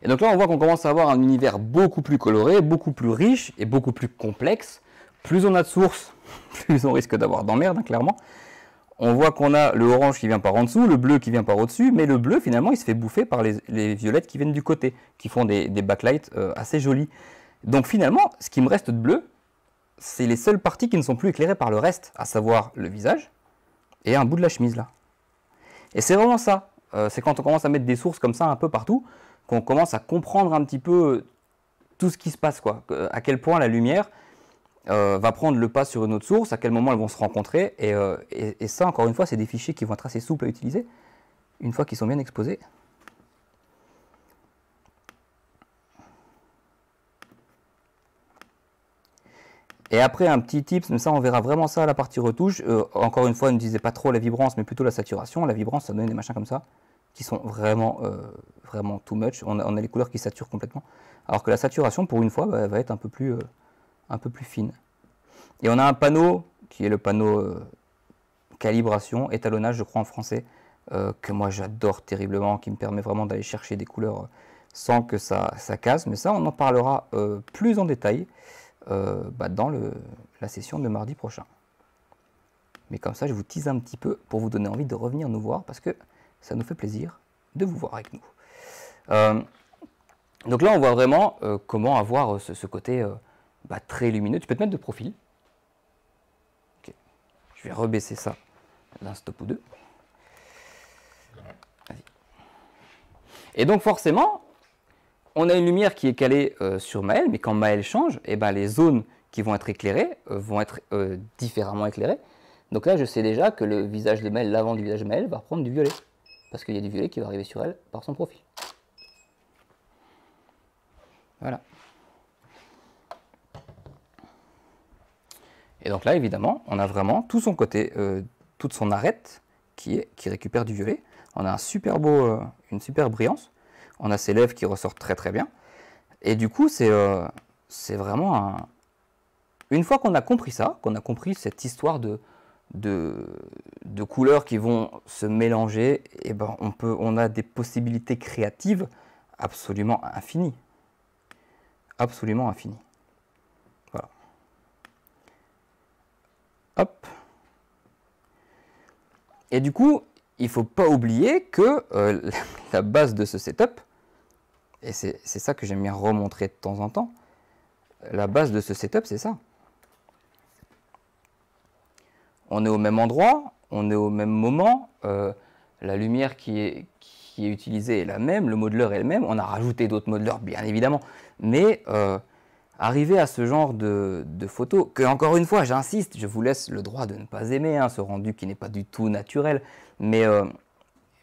donc là, on voit qu'on commence à avoir un univers beaucoup plus coloré, beaucoup plus riche et beaucoup plus complexe. Plus on a de sources, plus on risque d'avoir d'emmerde, hein, clairement. On voit qu'on a le orange qui vient par en dessous, le bleu qui vient par au-dessus, mais le bleu, finalement, il se fait bouffer par les, violettes qui viennent du côté, qui font des, backlights euh, assez jolis. Donc finalement, ce qui me reste de bleu, c'est les seules parties qui ne sont plus éclairées par le reste, à savoir le visage et un bout de la chemise, là. Et c'est vraiment ça. Euh, c'est quand on commence à mettre des sources comme ça un peu partout, qu'on commence à comprendre un petit peu tout ce qui se passe, quoi. Euh, à quel point la lumière euh, va prendre le pas sur une autre source, à quel moment elles vont se rencontrer. Euh, et, ça, encore une fois, c'est des fichiers qui vont être assez souples à utiliser, une fois qu'ils sont bien exposés. Et après, un petit tips, ça, on verra vraiment ça à la partie retouche. encore une fois, ne disait pas trop la vibrance, mais plutôt la saturation. La vibrance, ça donne des machins comme ça qui sont vraiment, euh, vraiment too much. On a, les couleurs qui saturent complètement. Alors que la saturation, pour une fois, bah, va être un peu, plus, euh, un peu plus fine. Et on a un panneau qui est le panneau euh, calibration, étalonnage, je crois en français, que moi j'adore terriblement, qui me permet vraiment d'aller chercher des couleurs sans que ça, ça casse. Mais ça, on en parlera plus en détail bah, dans le, la session de mardi prochain. Mais comme ça, je vous tease un petit peu pour vous donner envie de revenir nous voir parce que ça nous fait plaisir de vous voir avec nous. Euh, donc là, on voit vraiment euh, comment avoir euh, ce, côté bah, très lumineux. Tu peux te mettre de profil. Je vais rebaisser ça d'un stop ou deux. Et donc forcément, on a une lumière qui est calée sur Maël, mais quand Maël change, eh ben, les zones qui vont être éclairées vont être différemment éclairées. Donc là, je sais déjà que le visage de Maël, l'avant du visage de Maël, va prendre du violet parce qu'il y a du violet qui va arriver sur elle par son profit. Voilà. Et donc là, évidemment, on a vraiment tout son côté, euh, toute son arête qui, est, qui, récupère du violet. On a un super beau, euh, une super brillance. On a ses lèvres qui ressortent très très bien. Et du coup, c'est euh, vraiment un... Une fois qu'on a compris ça, qu'on a compris cette histoire de, de, couleurs qui vont se mélanger, et eh ben on, peut, on a des possibilités créatives absolument infinies. Absolument infinies. Voilà. Hop. Et du coup, il faut pas oublier que euh, la base de ce setup, et c'est ça que j'aime bien remontrer de temps en temps, la base de ce setup, c'est ça on est au même endroit, on est au même moment, euh, la lumière qui est, utilisée est la même, le modeleur est le même, on a rajouté d'autres modeleurs bien évidemment, mais euh, arriver à ce genre de, photos, que encore une fois j'insiste, je vous laisse le droit de ne pas aimer hein, ce rendu qui n'est pas du tout naturel, mais, euh,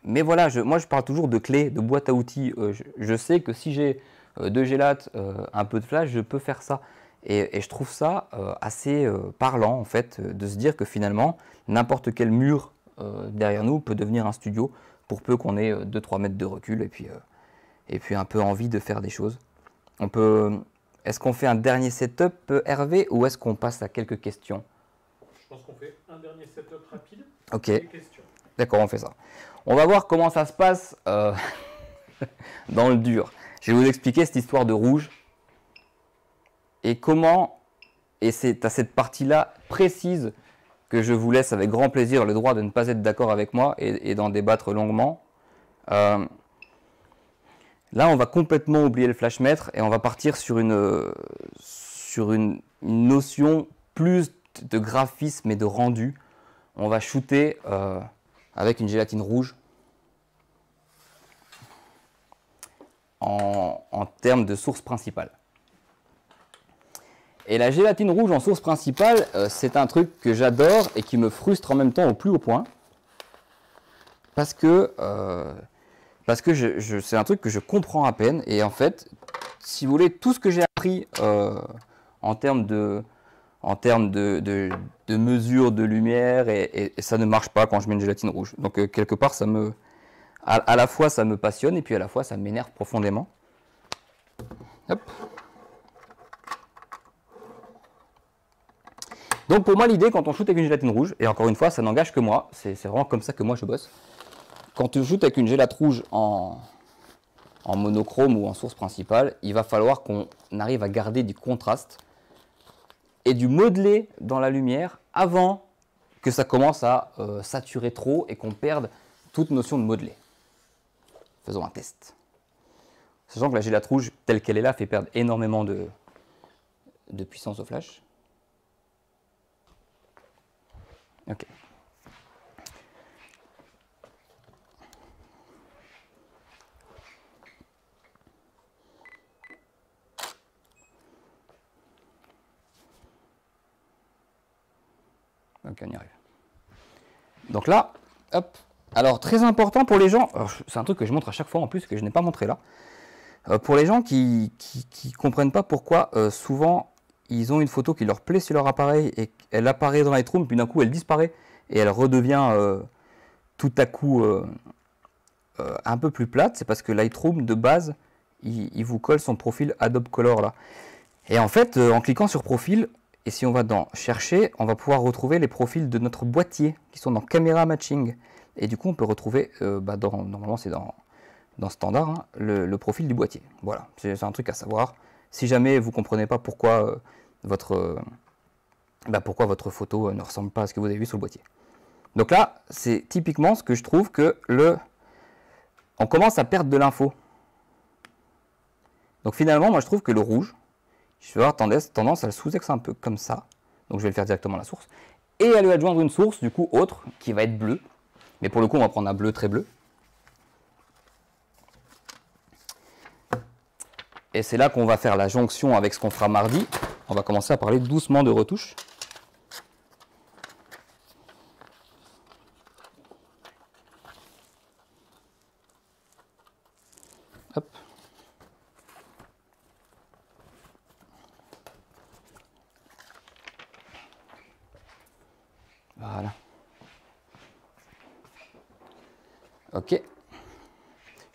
voilà, moi je parle toujours de clés, de boîte à outils, je, je, sais que si j'ai deux gélates, un peu de flash, je peux faire ça. Et, je trouve ça euh, assez euh, parlant, en fait, euh, de se dire que finalement, n'importe quel mur derrière nous peut devenir un studio, pour peu qu'on ait 2-3 mètres de recul et puis, et puis un peu envie de faire des choses. On peut... Est-ce qu'on fait un dernier setup, Hervé, ou est-ce qu'on passe à quelques questions Je pense qu'on fait un dernier setup rapide. Ok. D'accord, on fait ça. On va voir comment ça se passe dans le dur. Je vais vous expliquer cette histoire de rouge et comment, et c'est à cette partie-là précise que je vous laisse avec grand plaisir le droit de ne pas être d'accord avec moi et, d'en débattre longuement. Euh, là, on va complètement oublier le flashmètre et on va partir sur une, sur une, notion plus de graphisme et de rendu. On va shooter euh, avec une gélatine rouge en, en termes de source principale. Et la gélatine rouge en source principale, euh, c'est un truc que j'adore et qui me frustre en même temps au plus haut point. Parce que euh, que c'est un truc que je comprends à peine. Et en fait, si vous voulez, tout ce que j'ai appris euh, en termes de en termes de, mesure de lumière, et, ça ne marche pas quand je mets une gélatine rouge. Donc quelque part, ça me, à, à, la fois ça me passionne et puis à la fois ça m'énerve profondément. Hop. Donc pour moi, l'idée quand on shoot avec une gélatine rouge, et encore une fois, ça n'engage que moi, c'est vraiment comme ça que moi je bosse. Quand tu shoot avec une gélatine rouge en, en monochrome ou en source principale, il va falloir qu'on arrive à garder du contraste et du modelé dans la lumière avant que ça commence à euh, saturer trop et qu'on perde toute notion de modelé. Faisons un test. Sachant que la gélate rouge, telle qu'elle est là, fait perdre énormément de, de puissance au flash. Ok. Ok, on arrive. Donc là, hop. Alors, très important pour les gens, c'est un truc que je montre à chaque fois en plus, que je n'ai pas montré là. Euh, pour les gens qui ne comprennent pas pourquoi euh, souvent ils ont une photo qui leur plaît sur leur appareil et elle apparaît dans Lightroom, puis d'un coup elle disparaît et elle redevient euh, tout à coup euh, euh, un peu plus plate, c'est parce que Lightroom de base il, vous colle son profil Adobe Color là. Et en fait, en cliquant sur profil, et si on va dans chercher, on va pouvoir retrouver les profils de notre boîtier qui sont dans Camera matching. Et du coup, on peut retrouver, bah, dans, normalement c'est dans, dans standard, hein, le profil du boîtier. Voilà, c'est un truc à savoir. Si jamais vous ne comprenez pas pourquoi euh, votre, euh, bah, pourquoi votre photo euh, ne ressemble pas à ce que vous avez vu sur le boîtier. Donc là, c'est typiquement ce que je trouve que le... On commence à perdre de l'info. Donc finalement, moi je trouve que le rouge, je vais avoir tendance, à le sous-ex un peu comme ça. Donc je vais le faire directement à la source. Et à lui adjoindre une source, du coup, autre, qui va être bleu Mais pour le coup, on va prendre un bleu très bleu. Et c'est là qu'on va faire la jonction avec ce qu'on fera mardi. On va commencer à parler doucement de retouches.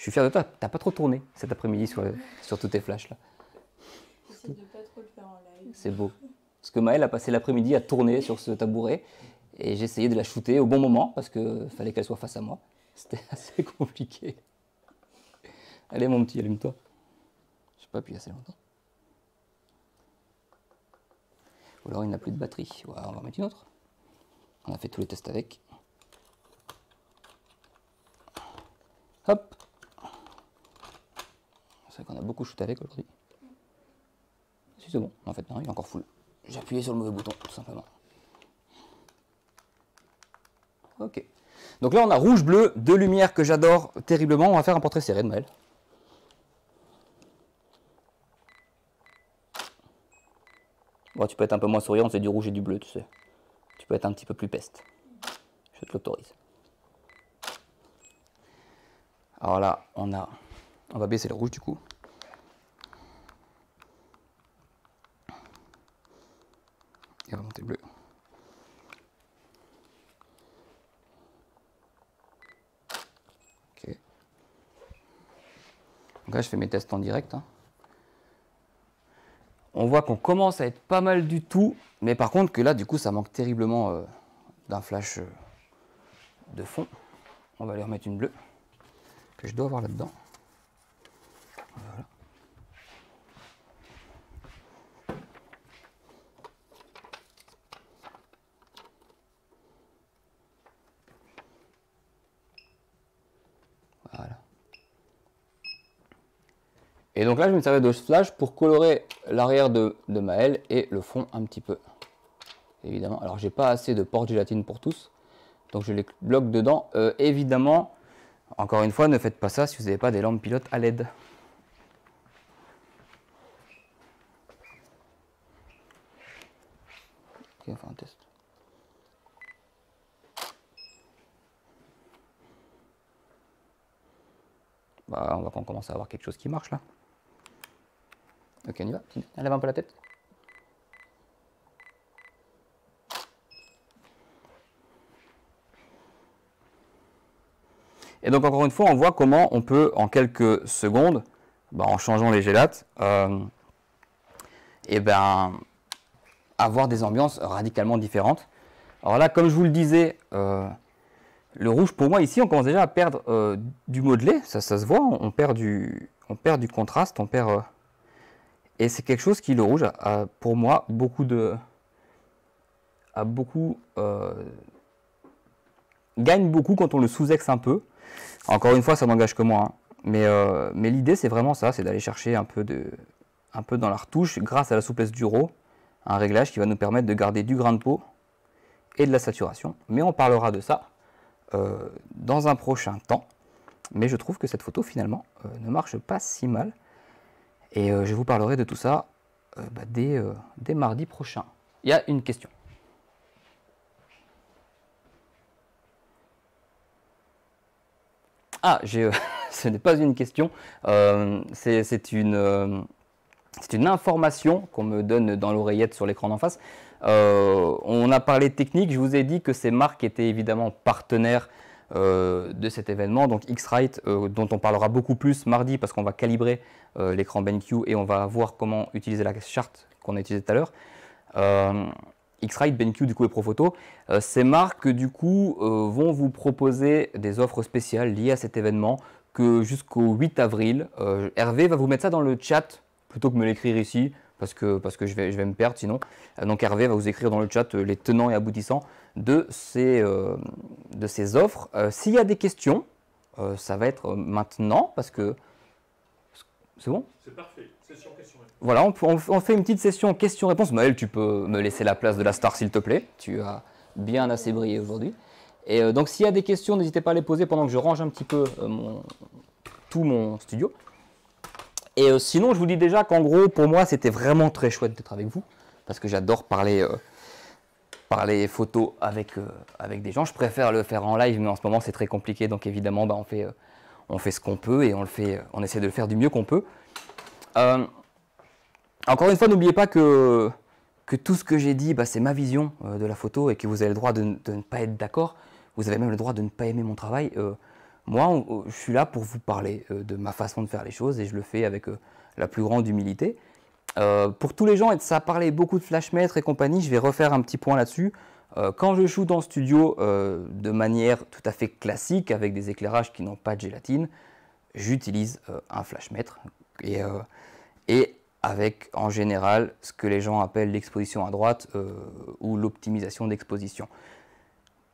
suis fier de toi. T'as pas trop tourné cet après-midi sur, sur tous tes flashs là. J'essaie de pas trop le faire en live. C'est beau. Parce que Maëlle a passé l'après-midi à tourner sur ce tabouret et j'ai essayé de la shooter au bon moment parce qu'il fallait qu'elle soit face à moi. C'était assez compliqué. Allez mon petit, allume-toi. Je sais pas depuis assez longtemps. Ou alors il n'a plus de batterie. on va en mettre une autre. On a fait tous les tests avec. Hop qu'on a beaucoup shooté avec aujourd'hui. Si c'est bon, en fait non, il est encore full. J'ai appuyé sur le mauvais bouton, tout simplement. Ok. Donc là on a rouge, bleu, deux lumières que j'adore terriblement. On va faire un portrait serré de Bon, tu peux être un peu moins souriant, c'est du rouge et du bleu, tu sais. Tu peux être un petit peu plus peste. Je te l'autorise. Alors là, on a on va baisser le rouge du coup. Et on va le bleu. Ok. Donc là, je fais mes tests en direct. Hein. On voit qu'on commence à être pas mal du tout, mais par contre que là, du coup, ça manque terriblement euh, d'un flash euh, de fond. On va aller remettre une bleue que je dois avoir là-dedans. Voilà. voilà. Et donc là, je vais me servir de flash pour colorer l'arrière de, ma aile et le fond un petit peu. Évidemment. Alors, j'ai pas assez de porte gélatine pour tous. Donc, je les bloque dedans. Euh, évidemment, encore une fois, ne faites pas ça si vous n'avez pas des lampes pilotes à LED. Bah, on va commencer à avoir quelque chose qui marche là. Ok, on y va. Elle lève un peu la tête. Et donc encore une fois, on voit comment on peut en quelques secondes, bah, en changeant les gélates, et euh, eh ben, avoir des ambiances radicalement différentes. Alors là, comme je vous le disais, euh, le rouge, pour moi, ici, on commence déjà à perdre euh, du modelé, ça, se voit, on, perd du, contraste, on perd... Euh, et c'est quelque chose qui, le rouge, pour moi beaucoup de... A beaucoup... Euh, gagne beaucoup quand on le sous-exe un peu. Encore une fois, ça n'engage que moi. Hein. Mais, l'idée, c'est vraiment ça, c'est d'aller chercher un peu, un peu dans la retouche, grâce à la souplesse du RAW, un réglage qui va nous permettre de garder du grain de peau et de la saturation. Mais on parlera de ça euh, dans un prochain temps. Mais je trouve que cette photo finalement euh, ne marche pas si mal. Et euh, je vous parlerai de tout ça bah, dès, mardi prochain. Il y a une question. Ah, ce n'est pas une question, c'est une, une, information qu'on me donne dans l'oreillette sur l'écran d'en face. Euh, on a parlé de technique, je vous ai dit que ces marques étaient évidemment partenaires euh, de cet événement, donc X-Rite, euh, dont on parlera beaucoup plus mardi parce qu'on va calibrer l'écran BenQ et on va voir comment utiliser la charte qu'on a utilisée tout à l'heure. X-Rite, BenQ du coup et Profoto, ces marques du coup vont vous proposer des offres spéciales liées à cet événement que jusqu'au 8 avril, Hervé va vous mettre ça dans le chat plutôt que me l'écrire ici, parce que, parce que je, vais, je vais me perdre sinon. Euh, donc Hervé va vous écrire dans le chat euh, les tenants et aboutissants de ces, euh, de ces offres. S'il y a des questions, ça va être maintenant parce que... C'est bon C'est parfait. Session question Voilà, on, fait une petite session questions réponses Maël, tu peux me laisser la place de la star s'il te plaît. Tu as bien assez brillé aujourd'hui. Et donc s'il y a des questions, n'hésitez pas à les poser pendant que je range un petit peu tout mon studio. Et euh, sinon, je vous dis déjà qu'en gros, pour moi, c'était vraiment très chouette d'être avec vous, parce que j'adore parler, euh, photo parler avec, euh, avec des gens. Je préfère le faire en live, mais en ce moment, c'est très compliqué, donc évidemment, bah, on, fait, on fait ce qu'on peut et on, le fait, on essaie de le faire du mieux qu'on peut. encore une fois, n'oubliez pas que, que tout ce que j'ai dit, bah, c'est ma vision de la photo et que vous avez le droit de ne pas être d'accord. Vous avez même le droit de ne pas aimer mon travail. Moi, euh, je suis là pour vous parler euh, de ma façon de faire les choses et je le fais avec euh, la plus grande humilité. pour tous les gens, et ça a parlé beaucoup de flashmètre et compagnie, je vais refaire un petit point là-dessus. quand je shoot dans studio de manière tout à fait classique, avec des éclairages qui n'ont pas de gélatine, j'utilise un flashmètre. et, avec en général ce que les gens appellent l'exposition à droite ou l'optimisation d'exposition.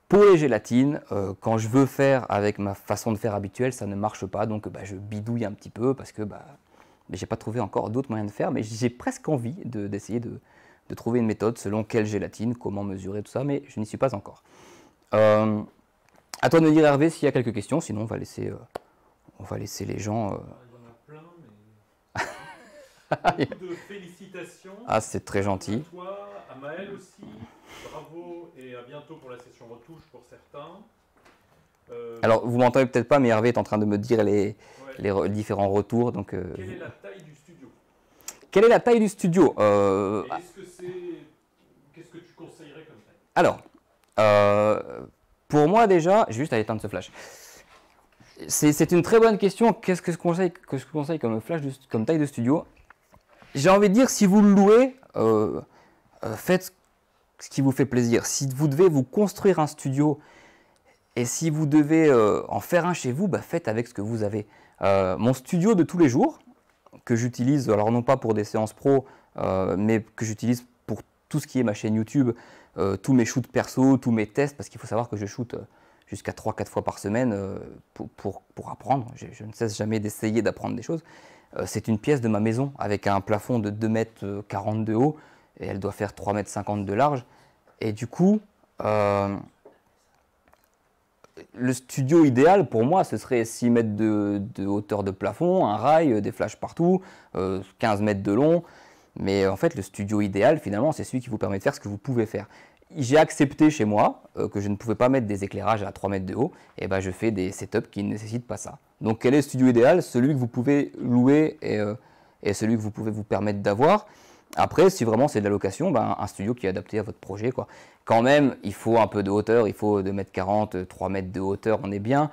Pour les gélatine, euh, quand je veux faire avec ma façon de faire habituelle, ça ne marche pas, donc bah, je bidouille un petit peu parce que bah, je n'ai pas trouvé encore d'autres moyens de faire, mais j'ai presque envie d'essayer de, trouver une méthode selon quelle gélatine, comment mesurer tout ça, mais je n'y suis pas encore. A euh, à toi de dire Hervé s'il y a quelques questions, sinon on va laisser, euh, on va laisser les gens. Il y en a plein, mais. de félicitations. Ah, c'est très gentil. À toi, à aussi. Bravo et à bientôt pour la session retouche pour certains. Euh, Alors, vous m'entendez peut-être pas, mais Hervé est en train de me dire les, les différents retours. Donc, euh, Quelle est la taille du studio Quelle est la taille du studio euh, ah. Qu'est-ce que, tu conseillerais comme taille Alors, pour moi déjà, juste à éteindre ce flash. C'est une très bonne question. Qu'est-ce que je conseille, que je conseille comme, flash comme taille de studio J'ai envie de dire, si vous le louez, faites ce qui vous fait plaisir. Si vous devez vous construire un studio et si vous devez euh, en faire un chez vous, bah, faites avec ce que vous avez. Euh, mon studio de tous les jours, que j'utilise, alors non pas pour des séances pro, euh, mais que j'utilise pour tout ce qui est ma chaîne YouTube, tous mes shoots perso, tous mes tests, parce qu'il faut savoir que je shoot jusqu'à 3-4 fois par semaine pour, apprendre. Je, ne cesse jamais d'essayer d'apprendre des choses. C'est une pièce de ma maison avec un plafond de 2 mètres 40 de haut et elle doit faire 3,50 m de large. Et du coup, euh, le studio idéal pour moi, ce serait 6 mètres de, hauteur de plafond, un rail, euh, des flashs partout, 15 euh, mètres de long. Mais en fait, le studio idéal, finalement, c'est celui qui vous permet de faire ce que vous pouvez faire. J'ai accepté chez moi que je ne pouvais pas mettre des éclairages à 3 mètres de haut, et eh ben je fais des setups qui ne nécessitent pas ça. Donc quel est le studio idéal Celui que vous pouvez louer et celui que vous pouvez vous permettre d'avoir. Après, si vraiment c'est de la location, ben, un studio qui est adapté à votre projet. Quoi. Quand même, il faut un peu de hauteur, il faut 2m40, 3 mètres de hauteur, on est bien.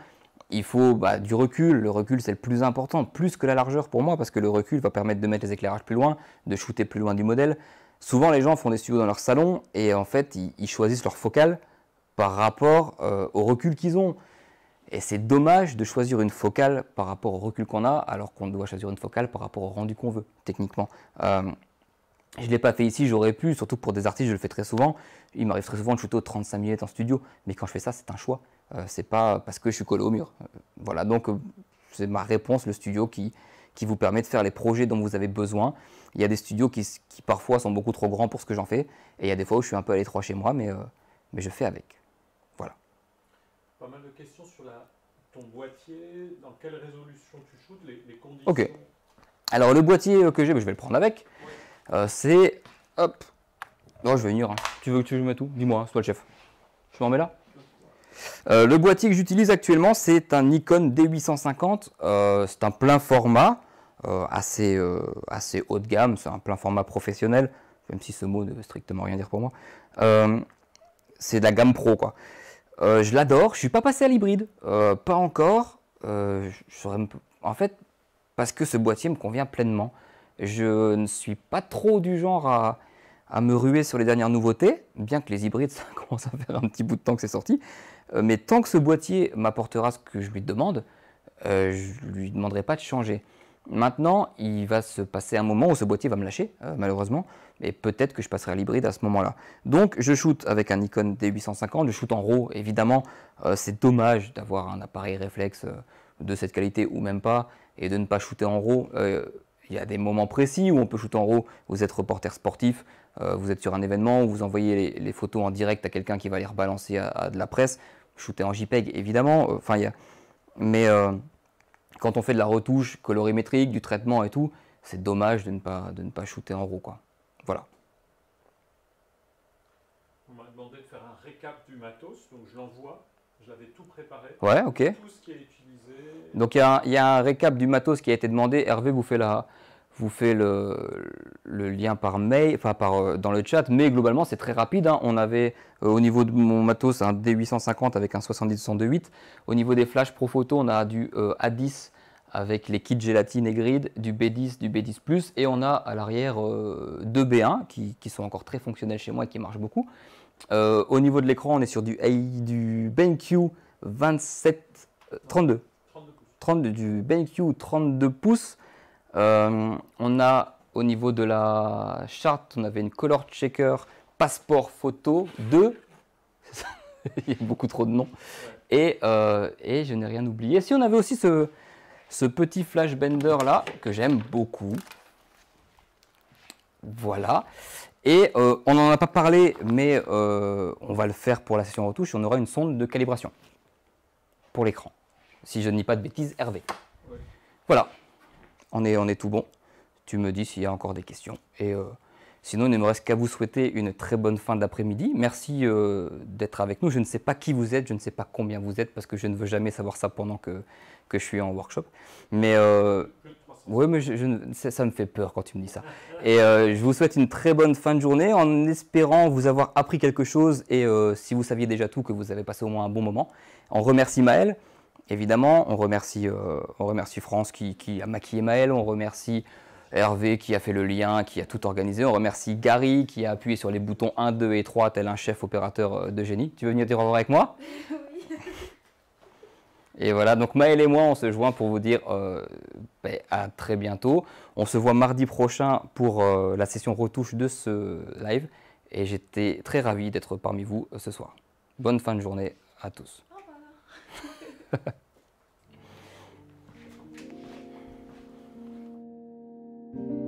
Il faut bah, du recul, le recul c'est le plus important, plus que la largeur pour moi, parce que le recul va permettre de mettre les éclairages plus loin, de shooter plus loin du modèle. Souvent les gens font des studios dans leur salon et en fait ils, choisissent leur focale par rapport euh, au recul qu'ils ont. Et c'est dommage de choisir une focale par rapport au recul qu'on a, alors qu'on doit choisir une focale par rapport au rendu qu'on veut, techniquement. Euh, je ne l'ai pas fait ici, j'aurais pu, surtout pour des artistes, je le fais très souvent. Il m'arrive très souvent de shooter 35 minutes en studio, mais quand je fais ça, c'est un choix. Euh, c'est pas parce que je suis collé au mur. Euh, voilà, donc euh, c'est ma réponse, le studio qui, qui vous permet de faire les projets dont vous avez besoin. Il y a des studios qui, parfois sont beaucoup trop grands pour ce que j'en fais, et il y a des fois où je suis un peu à l'étroit chez moi, mais, euh, mais je fais avec. Voilà. Pas mal de questions sur ton boîtier, dans quelle résolution tu shootes, les, conditions. Ok. Alors le boîtier que j'ai, ben, je vais le prendre avec. Euh, c'est. Hop Non, je vais venir. Hein. Tu veux que tu mette tout Dis-moi, hein, sois le chef. Je m'en mets là euh, Le boîtier que j'utilise actuellement, c'est un Nikon D850. Euh, c'est un plein format, assez, haut de gamme. C'est un plein format professionnel, même si ce mot ne veut strictement rien dire pour moi. c'est de la gamme pro, quoi. je l'adore. Je suis pas passé à l'hybride. pas encore. En fait, parce que ce boîtier me convient pleinement. Je ne suis pas trop du genre à, me ruer sur les dernières nouveautés, bien que les hybrides, ça commence à faire un petit bout de temps que c'est sorti. Euh, mais tant que ce boîtier m'apportera ce que je lui demande, euh, je ne lui demanderai pas de changer. Maintenant, il va se passer un moment où ce boîtier va me lâcher, euh, malheureusement, et peut-être que je passerai à l'hybride à ce moment-là. Donc, je shoot avec un Nikon D850, je shoot en RAW, évidemment, c'est dommage d'avoir un appareil réflexe de cette qualité ou même pas, et de ne pas shooter en RAW. Il y a des moments précis où on peut shooter en RAW, vous êtes reporter sportif, euh, vous êtes sur un événement, où vous envoyez les, photos en direct à quelqu'un qui va les rebalancer à, de la presse, shooter en JPEG évidemment, euh, enfin Mais euh, quand on fait de la retouche colorimétrique, du traitement et tout, c'est dommage de ne pas, de ne pas shooter en RAW quoi. Voilà. On m'a demandé de faire un récap du matos, donc je l'envoie. J'avais tout préparé. Ouais, ok. Donc il y, a, un récap du matos qui a été demandé. Hervé vous fait, vous fait le, lien par mail, enfin par, euh, dans le chat. Mais globalement, c'est très rapide. Hein. On avait euh, au niveau de mon matos un D850 avec un 70 1028 Au niveau des flashs Pro Photo, on a du euh, A10 avec les kits gélatine et grid, du B10, du B10 ⁇ et on a à l'arrière deux B1 qui, sont encore très fonctionnels chez moi et qui marchent beaucoup. Euh, au niveau de l'écran, on est sur du, du BenQ 27, 32. 32, du BenQ 32 pouces. Euh, on a au niveau de la charte, on avait une color checker passeport photo 2. Il y a beaucoup trop de noms. Euh, et, je n'ai rien oublié. Si on avait aussi ce, petit flash bender là que j'aime beaucoup. Voilà. Et euh, on n'en a pas parlé, mais euh, on va le faire pour la session retouche. On aura une sonde de calibration pour l'écran. Si je ne dis pas de bêtises, Hervé. Voilà, on est, tout bon. Tu me dis s'il y a encore des questions. Et euh, sinon, il ne me reste qu'à vous souhaiter une très bonne fin d'après-midi. Merci d'être avec nous. Je ne sais pas qui vous êtes, je ne sais pas combien vous êtes, parce que je ne veux jamais savoir ça pendant que, que je suis en workshop. Mais oui, mais je, ça me fait peur quand tu me dis ça. Et euh, je vous souhaite une très bonne fin de journée en espérant vous avoir appris quelque chose et euh, si vous saviez déjà tout, que vous avez passé au moins un bon moment. On remercie Maël, évidemment. On remercie, euh, on remercie France qui, a maquillé Maël. On remercie Hervé qui a fait le lien, qui a tout organisé. On remercie Gary qui a appuyé sur les boutons 1, 2 et 3 tel un chef opérateur de génie. Tu veux venir dire revoir avec moi Et voilà, donc Maël et moi, on se joint pour vous dire euh, ben, à très bientôt. On se voit mardi prochain pour euh, la session retouche de ce live. Et j'étais très ravi d'être parmi vous ce soir. Bonne fin de journée à tous.